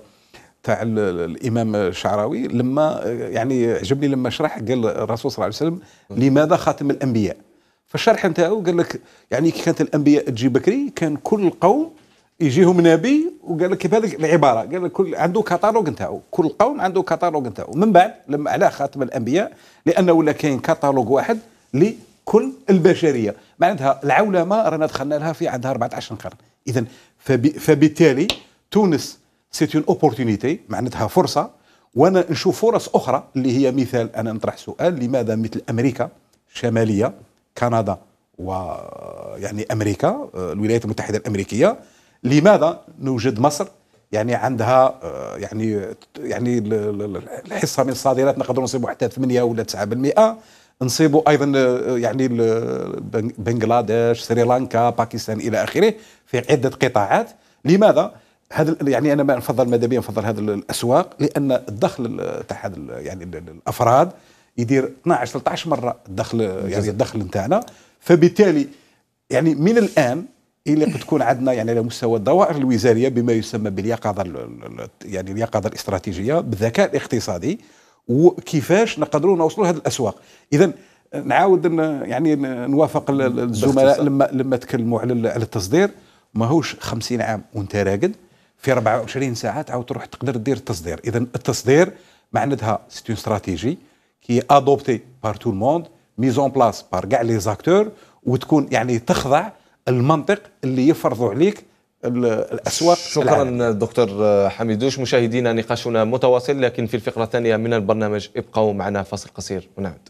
Speaker 4: تاع الامام الشعراوي لما يعني عجبني لما شرح قال الرسول صلى الله عليه وسلم لماذا خاتم الانبياء فالشرح نتاعو قال لك يعني كي كانت الانبياء تجي بكري كان كل قوم يجيهم نبي وقال لك كيف هذيك العباره قال لك كل عنده كاتالوج نتاعو كل قوم عنده كاتالوج نتاعو من بعد لما على خاتم الانبياء لانه ولا كاين كاتالوج واحد لكل البشريه معناتها العولمه رانا دخلنا لها في عندها 14 قرن اذا فبالتالي تونس سي اون اوبورتونيتي معناتها فرصه وانا نشوف فرص اخرى اللي هي مثال انا نطرح سؤال لماذا مثل امريكا الشماليه كندا ويعني امريكا الولايات المتحده الامريكيه لماذا نوجد مصر يعني عندها آه، يعني يعني الحصه من الصادرات نقدر نصيبوا حتى 8 ولا 9% نصيبوا ايضا آه، يعني بنغلاديش سريلانكا باكستان الى اخره في عده قطاعات لماذا هذا يعني انا ما نفضل ماذا بيا نفضل هذه الاسواق لان الدخل تاع يعني الافراد يدير 12 13 مره الدخل يعني الدخل نتاعنا فبالتالي يعني من الان اللي قد تكون عندنا يعني على مستوى الدوائر الوزاريه بما يسمى باليقظه يعني اليقظه الاستراتيجيه بالذكاء الاقتصادي وكيفاش نقدروا نوصلوا لهذه الاسواق اذا نعاود يعني نوافق الزملاء لما لما تكلموا على على التصدير ماهوش 50 عام وانت راقد في 24 ساعه تعاود تروح تقدر دير التصدير اذا التصدير معناتها سيت اون استراتيجي كي ادوبتي بار تو الموند ميزون بلاس بار كاع لي زاكتور وتكون يعني تخضع المنطق اللي يفرضوا عليك الاسواق شكرا دكتور حميدوش مشاهدينا
Speaker 1: نقاشنا متواصل لكن في الفقره الثانيه من البرنامج ابقوا معنا فاصل قصير ونعود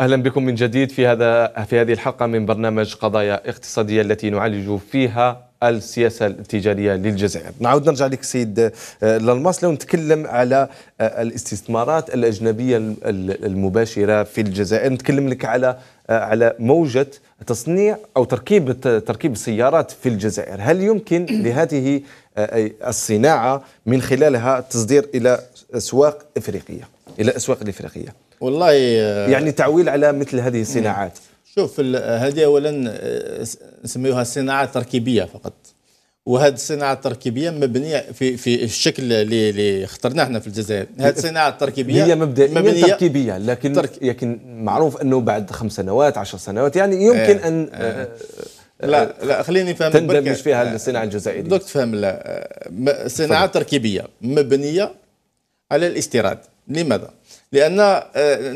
Speaker 1: اهلا بكم من جديد في هذا في هذه الحلقه من برنامج قضايا اقتصاديه التي نعالج فيها السياسة التجارية للجزائر نعود نرجع لك سيد آه، للماس لو نتكلم على آه، الاستثمارات الأجنبية المباشرة في الجزائر نتكلم لك على آه، على موجة تصنيع أو تركيب تركيب السيارات في الجزائر هل يمكن لهذه الصناعة من خلالها التصدير إلى أسواق إفريقية إلى الأسواق الإفريقية
Speaker 3: والله يعني
Speaker 1: تعويل على مثل هذه الصناعات نعم.
Speaker 3: شوف هذه اولا آه، نسميوها الصناعه التركيبيه فقط وهذه الصناعه التركيبيه مبنيه في في الشكل اللي
Speaker 1: اللي اخترناه احنا في الجزائر هذه الصناعه التركيبيه هي مبدئيا مبنية تركيبيه لكن ترك... لكن معروف انه بعد خمس سنوات عشر سنوات يعني يمكن آه ان آه, آه،, آه، لا لا
Speaker 3: خليني فهم تندمج فيها الصناعه
Speaker 1: الجزائريه دوك تفهم لا صناعه تركيبيه
Speaker 3: مبنيه على الاستيراد لماذا؟ لان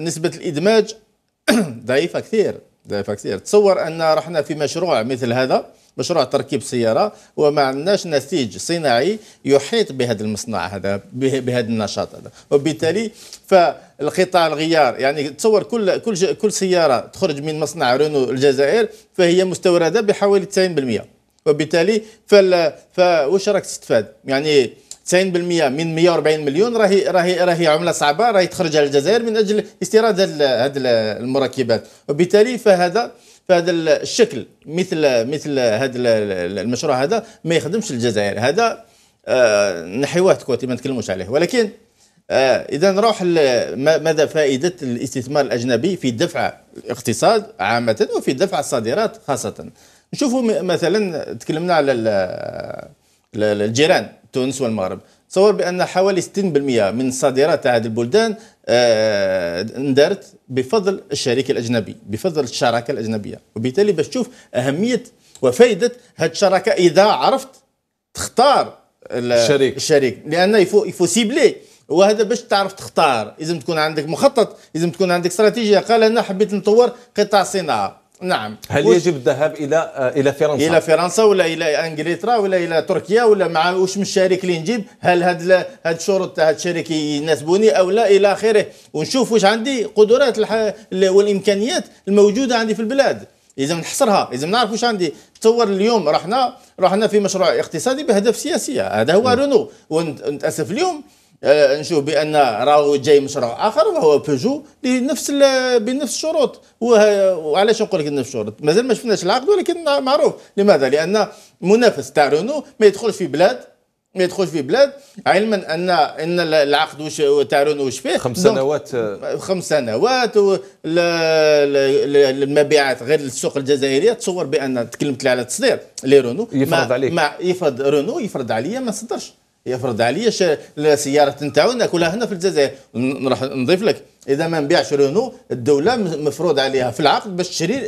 Speaker 3: نسبه الادماج ضعيفه كثير دافع تصور ان رحنا في مشروع مثل هذا مشروع تركيب سياره وما عندناش نسيج صناعي يحيط بهذا المصنع هذا بهذا النشاط هذا وبالتالي فالقطاع الغيار يعني تصور كل كل كل سياره تخرج من مصنع رينو الجزائر فهي مستورده بحوالي 90% وبالتالي فال فواش راك تستفاد يعني 90% من 140 مليون راهي راهي راهي عمله صعبه راهي تخرجها الجزائر من اجل استيراد هذه المركبات وبالتالي فهذا فهذا الشكل مثل مثل هذا المشروع هذا ما يخدمش الجزائر هذا آه نحيوه تكوتي ما نتكلموش عليه ولكن آه، اذا نروح ماذا فائده الاستثمار الاجنبي في دفع الاقتصاد عامه وفي دفع الصادرات خاصه نشوفوا مثلا تكلمنا على الجيران تونس والمغرب تصور بان حوالي 60% من صادرات هذه البلدان آه، اندارت بفضل الشريك الاجنبي بفضل الشراكه الاجنبيه وبالتالي باش تشوف اهميه وفائده هذه الشراكه اذا عرفت تختار الشريك الشريك لانه يفو يفو سيبلي وهذا باش تعرف تختار لازم تكون عندك مخطط لازم تكون عندك استراتيجيه قال انا حبيت نطور قطاع صناعه
Speaker 1: نعم هل يجب الذهاب الى آه، الى فرنسا الى
Speaker 3: فرنسا ولا الى انجلترا ولا الى تركيا ولا مع واش من الشريك اللي نجيب هل هاد هاد الشروط تاع هاد الشريك يناسبوني او لا الى اخره ونشوف واش عندي قدرات الح... والامكانيات الموجوده عندي في البلاد لازم نحصرها لازم نعرف واش عندي تصور اليوم رحنا رحنا في مشروع اقتصادي بهدف سياسيه هذا هو نعم. رونو ونتاسف اليوم آه، نشوف بان راهو جاي مشروع اخر وهو بيجو بنفس بنفس الشروط وعلاش نقول لك نفس الشروط مازال ما شفناش العقد ولكن معروف لماذا لان منافس تاع رونو ما يدخلش في بلاد ما يدخلش في بلاد علما ان ان العقد وش تاع رونو وش فيه خمس سنوات خمس سنوات المبيعات غير للسوق الجزائريه تصور بان تكلمت على تصدير لرونو يفرض عليك يفرض رونو يفرض عليا ما صدرش يفرض عليا السياره نتاعو ناكلها هنا في الجزائر نروح نضيف لك اذا ما نبيعش رونو الدوله مفروض عليها في العقد باش تشري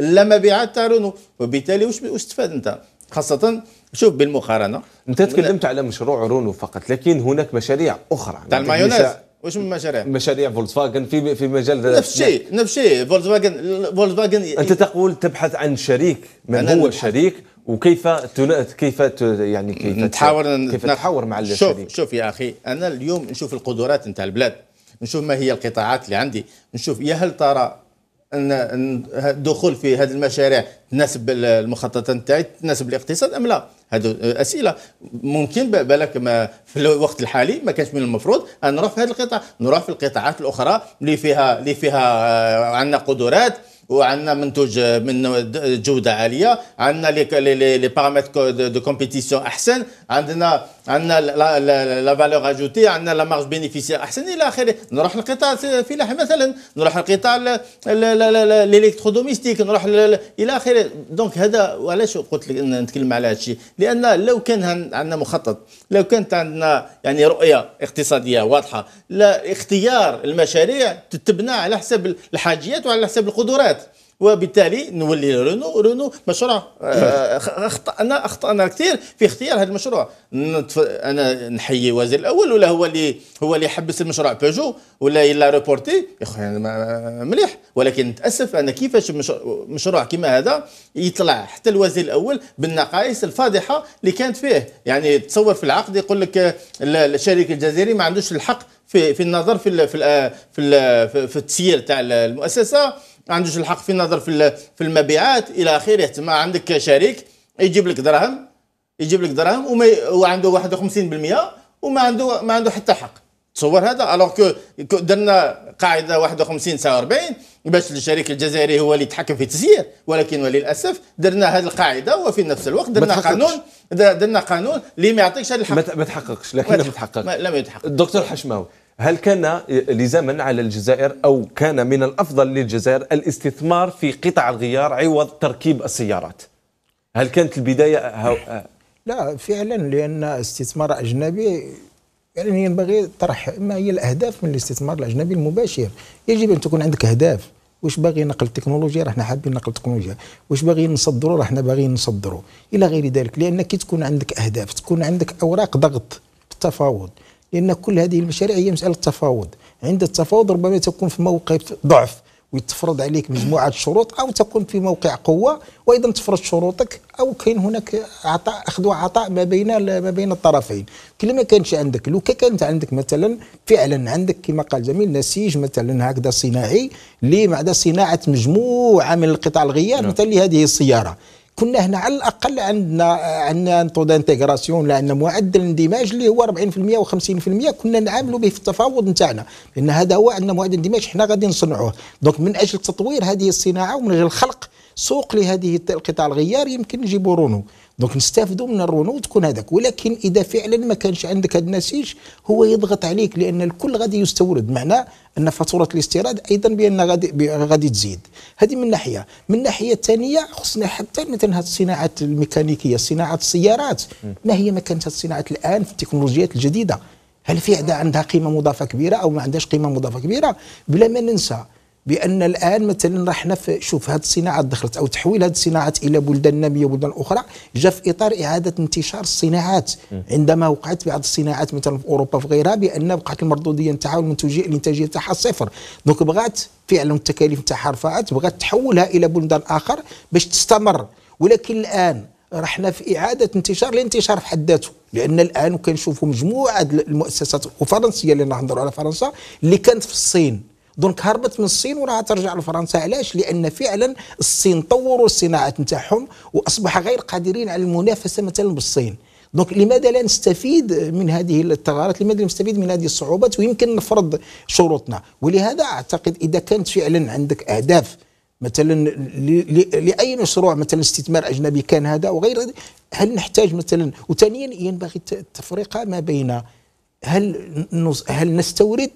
Speaker 3: اللامبيعات تاع رونو وبالتالي واش استفاد
Speaker 1: انت خاصه شوف بالمقارنه انت تكلمت على مشروع رونو فقط لكن هناك مشاريع اخرى تاع المايونيز واش من مشاريع؟ مشاريع فولكسفاجن في في مجال نفس الشيء
Speaker 3: نفس الشيء فولكسفاجن فولكسفاجن انت
Speaker 1: تقول تبحث عن شريك من هو الشريك وكيف تل... كيف ت... يعني كيف نتحاور ت... كيف نتحاور مع الشريك
Speaker 3: شوف شوف يا اخي انا اليوم نشوف القدرات نتاع البلاد نشوف ما هي القطاعات اللي عندي نشوف يا هل ترى ان الدخول في هذه المشاريع تناسب المخططات نتاعي تناسب الاقتصاد ام لا هذو اسئله ممكن بالك ما في الوقت الحالي ما كانش من المفروض ان نروح في هذا القطاع نروح في القطاعات الاخرى اللي فيها اللي فيها آه، عندنا قدرات وعندنا منتوج من جوده عاليه عندنا لي بارامتر دو كومبيتيسيون احسن عندنا عندنا لا فالور اجوتي عندنا لا مارج بينيفيسير احسن الى اخره نروح للقطاع الفلاحي مثلا نروح للقطاع دوميستيك نروح الى اخره دونك هذا وعلاش قلت لك نتكلم على هذا الشيء لان لو كان عندنا مخطط لو كانت عندنا يعني رؤيه اقتصاديه واضحه لا اختيار المشاريع تتبنى على حسب الحاجيات وعلى حسب القدرات وبالتالي نولي رونو رونو مشروع اخطانا آه. اخطانا كثير في اختيار هذا المشروع انا نحيي وزير الاول ولا هو اللي هو اللي حبس المشروع بيجو ولا يلا ريبورتي يا خويا مليح ولكن نتاسف انا كيفاش مشروع كما هذا يطلع حتى الوزير الاول بالنقائص الفاضحه اللي كانت فيه يعني تصور في العقد يقول لك الشريك الجزائري ما عندوش الحق في في النظر في الـ في الـ في, الـ في التسيير تاع المؤسسه ما عندوش الحق في النظر في في المبيعات الى اخره تما عندك شريك يجيب لك دراهم يجيب لك دراهم وما وعنده 51% وما عنده ما عنده حتى حق تصور هذا الوغ كو درنا قاعده 51 49 باش الشريك الجزائري هو اللي يتحكم في التسيير ولكن وللاسف درنا هذه القاعده وفي
Speaker 1: نفس الوقت درنا قانون درنا قانون اللي ما يعطيكش هذا الحق ما تحققش لكن ما تحقق لم يتحقق الدكتور حشماوي هل كان لزاما على الجزائر او كان من الافضل للجزائر الاستثمار في قطع الغيار عوض تركيب السيارات؟ هل كانت البدايه هو...
Speaker 2: لا فعلا لان استثمار اجنبي يعني ينبغي طرح ما هي الاهداف من الاستثمار الاجنبي المباشر يجب ان تكون عندك اهداف واش باغي نقل تكنولوجيا رحنا حابين نقل تكنولوجيا واش باغي نصدروا رحنا باغيين نصدروا الى غير ذلك لان كي تكون عندك اهداف تكون عندك اوراق ضغط التفاوض لأن كل هذه المشاريع هي مسألة تفاوض عند التفاوض ربما تكون في موقع ضعف ويتفرض عليك مجموعة شروط أو تكون في موقع قوة وأيضا تفرض شروطك أو كاين هناك عطاء أخذ وعطاء ما بين ما بين الطرفين كل ما كانش عندك لو كانت عندك مثلا فعلا عندك كما قال جميل نسيج مثلا هكذا صناعي اللي بعد صناعة مجموعة من القطع الغيار نعم. مثلا لهذه السيارة كنا هنا على الاقل عندنا عندنا طو دانتيغراسيون ولا عندنا معدل اندماج اللي هو 40% و50% كنا نعاملوا به في التفاوض نتاعنا لان هذا هو عندنا معدل اندماج حنا غادي نصنعوه دونك من اجل تطوير هذه الصناعه ومن اجل خلق سوق لهذه القطاع الغيار يمكن نجيبوا رونو دونك نستافدوا من الرونو تكون هذاك ولكن اذا فعلا ما كانش عندك هذا النسيج هو يضغط عليك لان الكل غادي يستورد معناه ان فاتوره الاستيراد ايضا بان غادي غادي تزيد هذه من ناحيه من ناحيه ثانيه خصنا حتى مثلا هذه الصناعات الميكانيكيه صناعه السيارات ما هي مكانه الصناعات الان في التكنولوجيات الجديده هل في عندها قيمه مضافه كبيره او ما عندهاش قيمه مضافه كبيره بلا ما ننسى بان الان مثلا راح في شوف هذه الصناعه دخلت او تحويل هذه الصناعات الى بلدان ناميه وبلدان اخرى جاء في اطار اعاده انتشار الصناعات عندما وقعت بعض الصناعات مثلا في اوروبا في غيرها بان وقعت المردوديه نتاعها والمنتوجيه الانتاجيه تاعها صفر دونك بغات فعلا التكاليف نتاعها رفعت بغات تحولها الى بلدان اخر باش تستمر ولكن الان رحنا في اعاده انتشار الانتشار في حد ذاته لان الان كنشوفوا مجموعه المؤسسات الفرنسيه اللي نهضروا على فرنسا اللي كانت في الصين دونك هربت من الصين وراها ترجع لفرنسا علاش لان فعلا الصين طوروا الصناعات نتاعهم واصبح غير قادرين على المنافسه مثلا بالصين دونك لماذا لا نستفيد من هذه الثغرات لماذا نستفيد من هذه الصعوبات ويمكن نفرض شروطنا ولهذا اعتقد اذا كانت فعلا عندك اهداف مثلا لاي مشروع مثلا استثمار اجنبي كان هذا وغير هل نحتاج مثلا وثانيا ينبغي التفرقه ما بين هل هل نستورد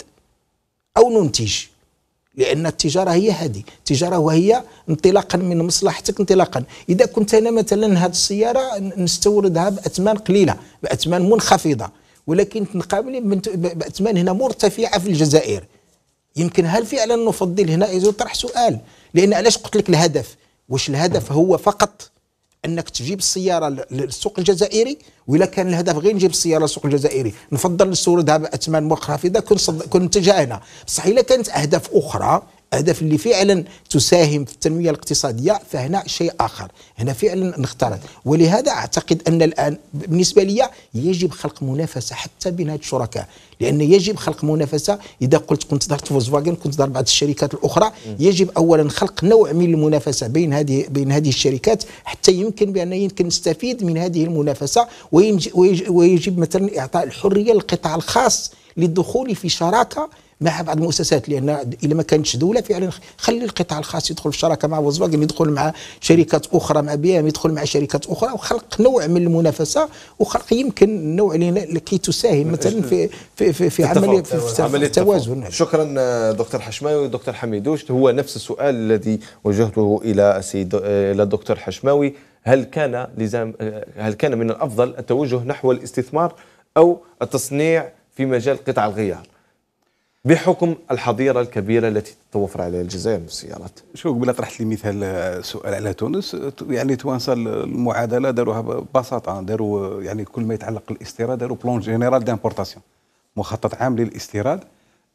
Speaker 2: او ننتج لان التجاره هي هذه التجاره وهي انطلاقا من مصلحتك انطلاقا اذا كنت انا مثلا هذه السياره نستوردها باثمان قليله باثمان منخفضه ولكن تنقابل باثمان هنا مرتفعه في الجزائر يمكن هل فعلا نفضل هنا اذا طرح سؤال لان علاش قلت لك الهدف واش الهدف هو فقط انك تجيب السياره للسوق الجزائري ولا كان الهدف غير نجيب السياره للسوق الجزائري نفضل نستوردها باثمان منخفضه كنت كنت هنا بصح الا كانت اهداف اخرى الاهداف اللي فعلا تساهم في التنميه الاقتصاديه فهنا شيء اخر هنا فعلا نختلط ولهذا اعتقد ان الان بالنسبه لي يجب خلق منافسه حتى بين هاد الشركاء لان يجب خلق منافسه اذا قلت كنت فولكس فاجن كنت دار بعض الشركات الاخرى يجب اولا خلق نوع من المنافسه بين هذه بين هذه الشركات حتى يمكن بان يمكن نستفيد من هذه المنافسه ويجب مثلا اعطاء الحريه للقطاع الخاص للدخول في شراكه مع بعض المؤسسات لان الا ما كانتش دوله فعلا خلي القطاع الخاص يدخل في شراكه مع فولكسواجن يدخل مع شركات اخرى مع بي ام يدخل مع شركات اخرى وخلق نوع من المنافسه وخلق يمكن نوع لكي تساهم مثلا في
Speaker 4: في في, في عمليه في, في عملية التوازن
Speaker 1: شكرا دكتور حشماوي دكتور حميدوش هو نفس السؤال الذي وجهته الى السيد الى الدكتور حشماوي هل كان لزام هل كان من الافضل التوجه نحو الاستثمار او التصنيع في
Speaker 4: مجال قطع الغيار بحكم الحظيره الكبيره التي تتوفر عليها الجزائر من السيارات. شوف قبل طرحت لي مثال آه، سؤال على تونس آه، يعني توانسه المعادله داروها ببساطه داروا آه، يعني كل ما يتعلق بالاستيراد داروا بلون جينيرال دامبورتاسيون مخطط عام للاستيراد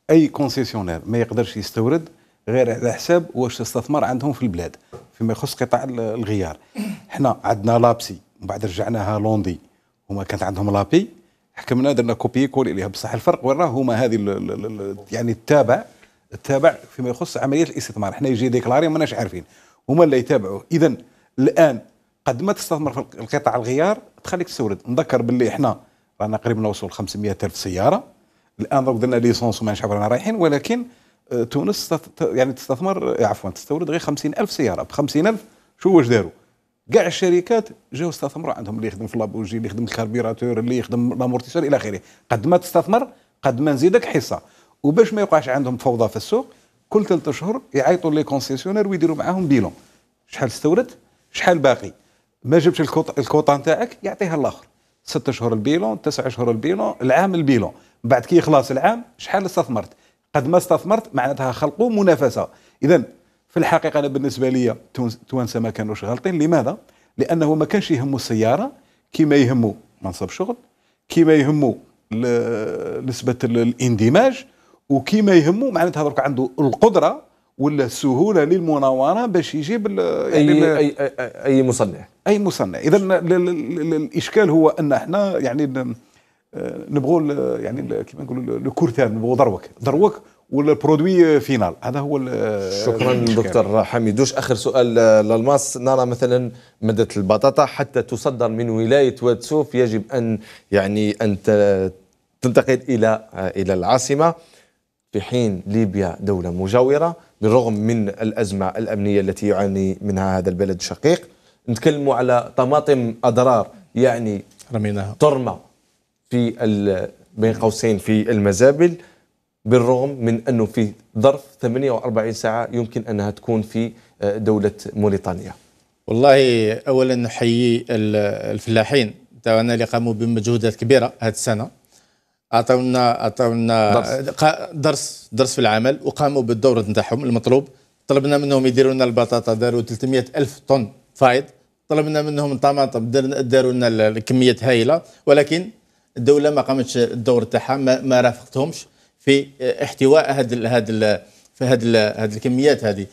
Speaker 4: اي كونسيسيونير ما يقدرش يستورد غير على حساب واش استثمر عندهم في البلاد فيما يخص قطاع الغيار. حنا عندنا لابسي ومن بعد رجعناها لوندي هما كانت عندهم لابي حكمنا درنا كوبي كول اليها بصح الفرق وين راه هما هذه يعني التابع التابع فيما يخص عمليه الاستثمار حنا يجي ديكلاري ماناش عارفين هما اللي يتابعوا اذا الان قد ما تستثمر في القطاع الغيار تخليك تستورد نذكر باللي احنا رانا قريب نوصل 500 الف سياره الان دوك درنا ليسونس وما نعرف رانا رايحين ولكن آه، تونس يعني تستثمر عفوا تستورد غير 50 الف سياره ب 50 الف شو واش داروا كاع الشركات جاو استثمروا عندهم اللي يخدم في لابوجي اللي يخدم الكاربيراتور اللي يخدم لامورتيسور الى اخره قد ما تستثمر قد ما نزيدك حصه وباش ما يوقعش عندهم فوضى في السوق كل ثلاثة اشهر يعيطوا لي كونسيسيونير ويديروا معاهم بيلون شحال استوردت شحال باقي ما جبتش الكوطا نتاعك يعطيها الاخر ست اشهر البيلون تسع اشهر البيلون العام البيلون بعد كي يخلص العام شحال استثمرت قد ما استثمرت معناتها خلقوا منافسه اذا في الحقيقه انا بالنسبه لي توانسة ما كانوش غالطين لماذا؟ لانه ما كانش يهمو السياره كما يهمو منصب شغل كما يهمو نسبه الاندماج وكما يهمو معناتها درك عنده القدره ولا السهوله للمناوره باش يجيب يعني اي اي اي مصنع اي مصنع اذا الاشكال هو ان احنا يعني آه، نبغوا يعني كيما نقولوا الكورتان نبغوا ضروك ضروك والبرودوي فينال هذا هو شكرا دكتور
Speaker 1: حميدوش اخر سؤال للماس نرى مثلا ماده البطاطا حتى تصدر من ولايه واد سوف يجب ان يعني ان تنتقل الى الى العاصمه في حين ليبيا دوله مجاوره بالرغم من الازمه الامنيه التي يعاني منها هذا البلد الشقيق نتكلموا على طماطم اضرار يعني رميناها ترمى في بين قوسين في المزابل بالرغم من أنه في ظرف 48 ساعة يمكن أنها تكون في آه، دولة موريتانيا والله أولا نحيي
Speaker 3: الفلاحين تاعنا اللي قاموا بمجهودات كبيرة هذه السنة أعطونا أعطونا درس. درس درس في العمل وقاموا بالدور نتاعهم المطلوب طلبنا منهم يديروا لنا البطاطا داروا 300 ألف طن فايض طلبنا منهم الطماطم داروا لنا الكميات هائله ولكن الدوله ما قامتش الدور تاعها ما, ما رافقتهمش في احتواء هاد هاد في هذا هاد الكميات هذه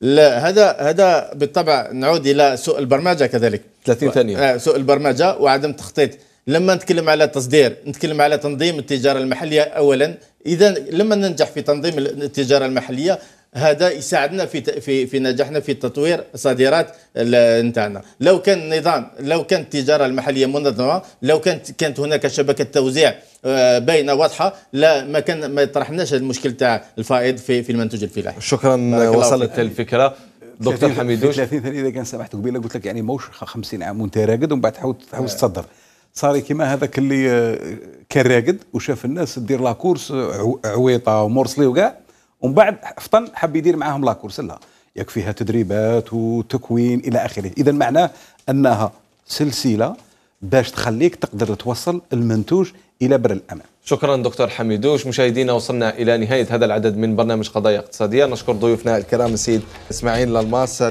Speaker 3: لا هذا هذا بالطبع نعود الى سوء البرمجه كذلك 30 ثانيه آه، سوء البرمجه وعدم التخطيط لما نتكلم على تصدير نتكلم على تنظيم التجاره المحليه اولا اذا لما ننجح في تنظيم التجاره المحليه هذا يساعدنا في في في نجاحنا في تطوير صادرات نتاعنا لو كان النظام لو كانت التجاره المحليه منظمه لو كانت كانت هناك شبكه توزيع آه، باينه واضحه لا ما كان ما طرحناش المشكل تاع الفائض في في المنتوج الفلاحي
Speaker 1: شكرا وصلت الفكره دكتور حميدوش
Speaker 4: 30 ثانيه اذا كان سمحت قبيله قلت لك يعني موش 50 عام وانت راقد ومن بعد تحاول تحاول تصدر صار كيما هذاك اللي آه، كان راقد وشاف الناس دير لاكورس عويطه ومرسلي وكاع ومن بعد فطن حب يدير معاهم لاكورس لا يكفيها تدريبات وتكوين الى اخره اذا معناه انها سلسله باش تخليك تقدر توصل المنتوج إلى بر الأمان
Speaker 1: شكرا دكتور حميدوش مشاهدينا وصلنا إلى نهاية هذا العدد من برنامج قضايا اقتصادية نشكر ضيوفنا الكرام السيد إسماعيل للماس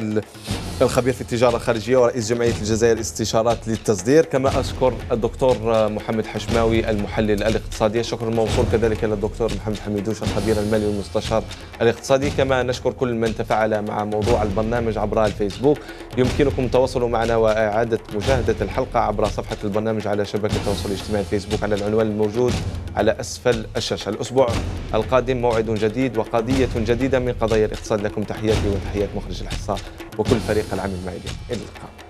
Speaker 1: الخبير في التجارة الخارجية ورئيس جمعية الجزائر استشارات للتصدير كما أشكر الدكتور محمد حشماوي المحلل الاقتصادي شكرا موصول كذلك للدكتور محمد حميدوش الخبير المالي والمستشار الاقتصادي كما نشكر كل من تفاعل مع موضوع البرنامج عبر الفيسبوك يمكنكم التواصل معنا وإعادة مشاهدة الحلقة عبر صفحة البرنامج على شبكة التواصل الاجتماعي فيسبوك على العنوان العنوان الموجود على أسفل الشاشة الأسبوع القادم موعد جديد وقضية جديدة من قضايا الاقتصاد لكم تحياتي وتحيات مخرج الحصة وكل فريق العمل معي إلى اللقاء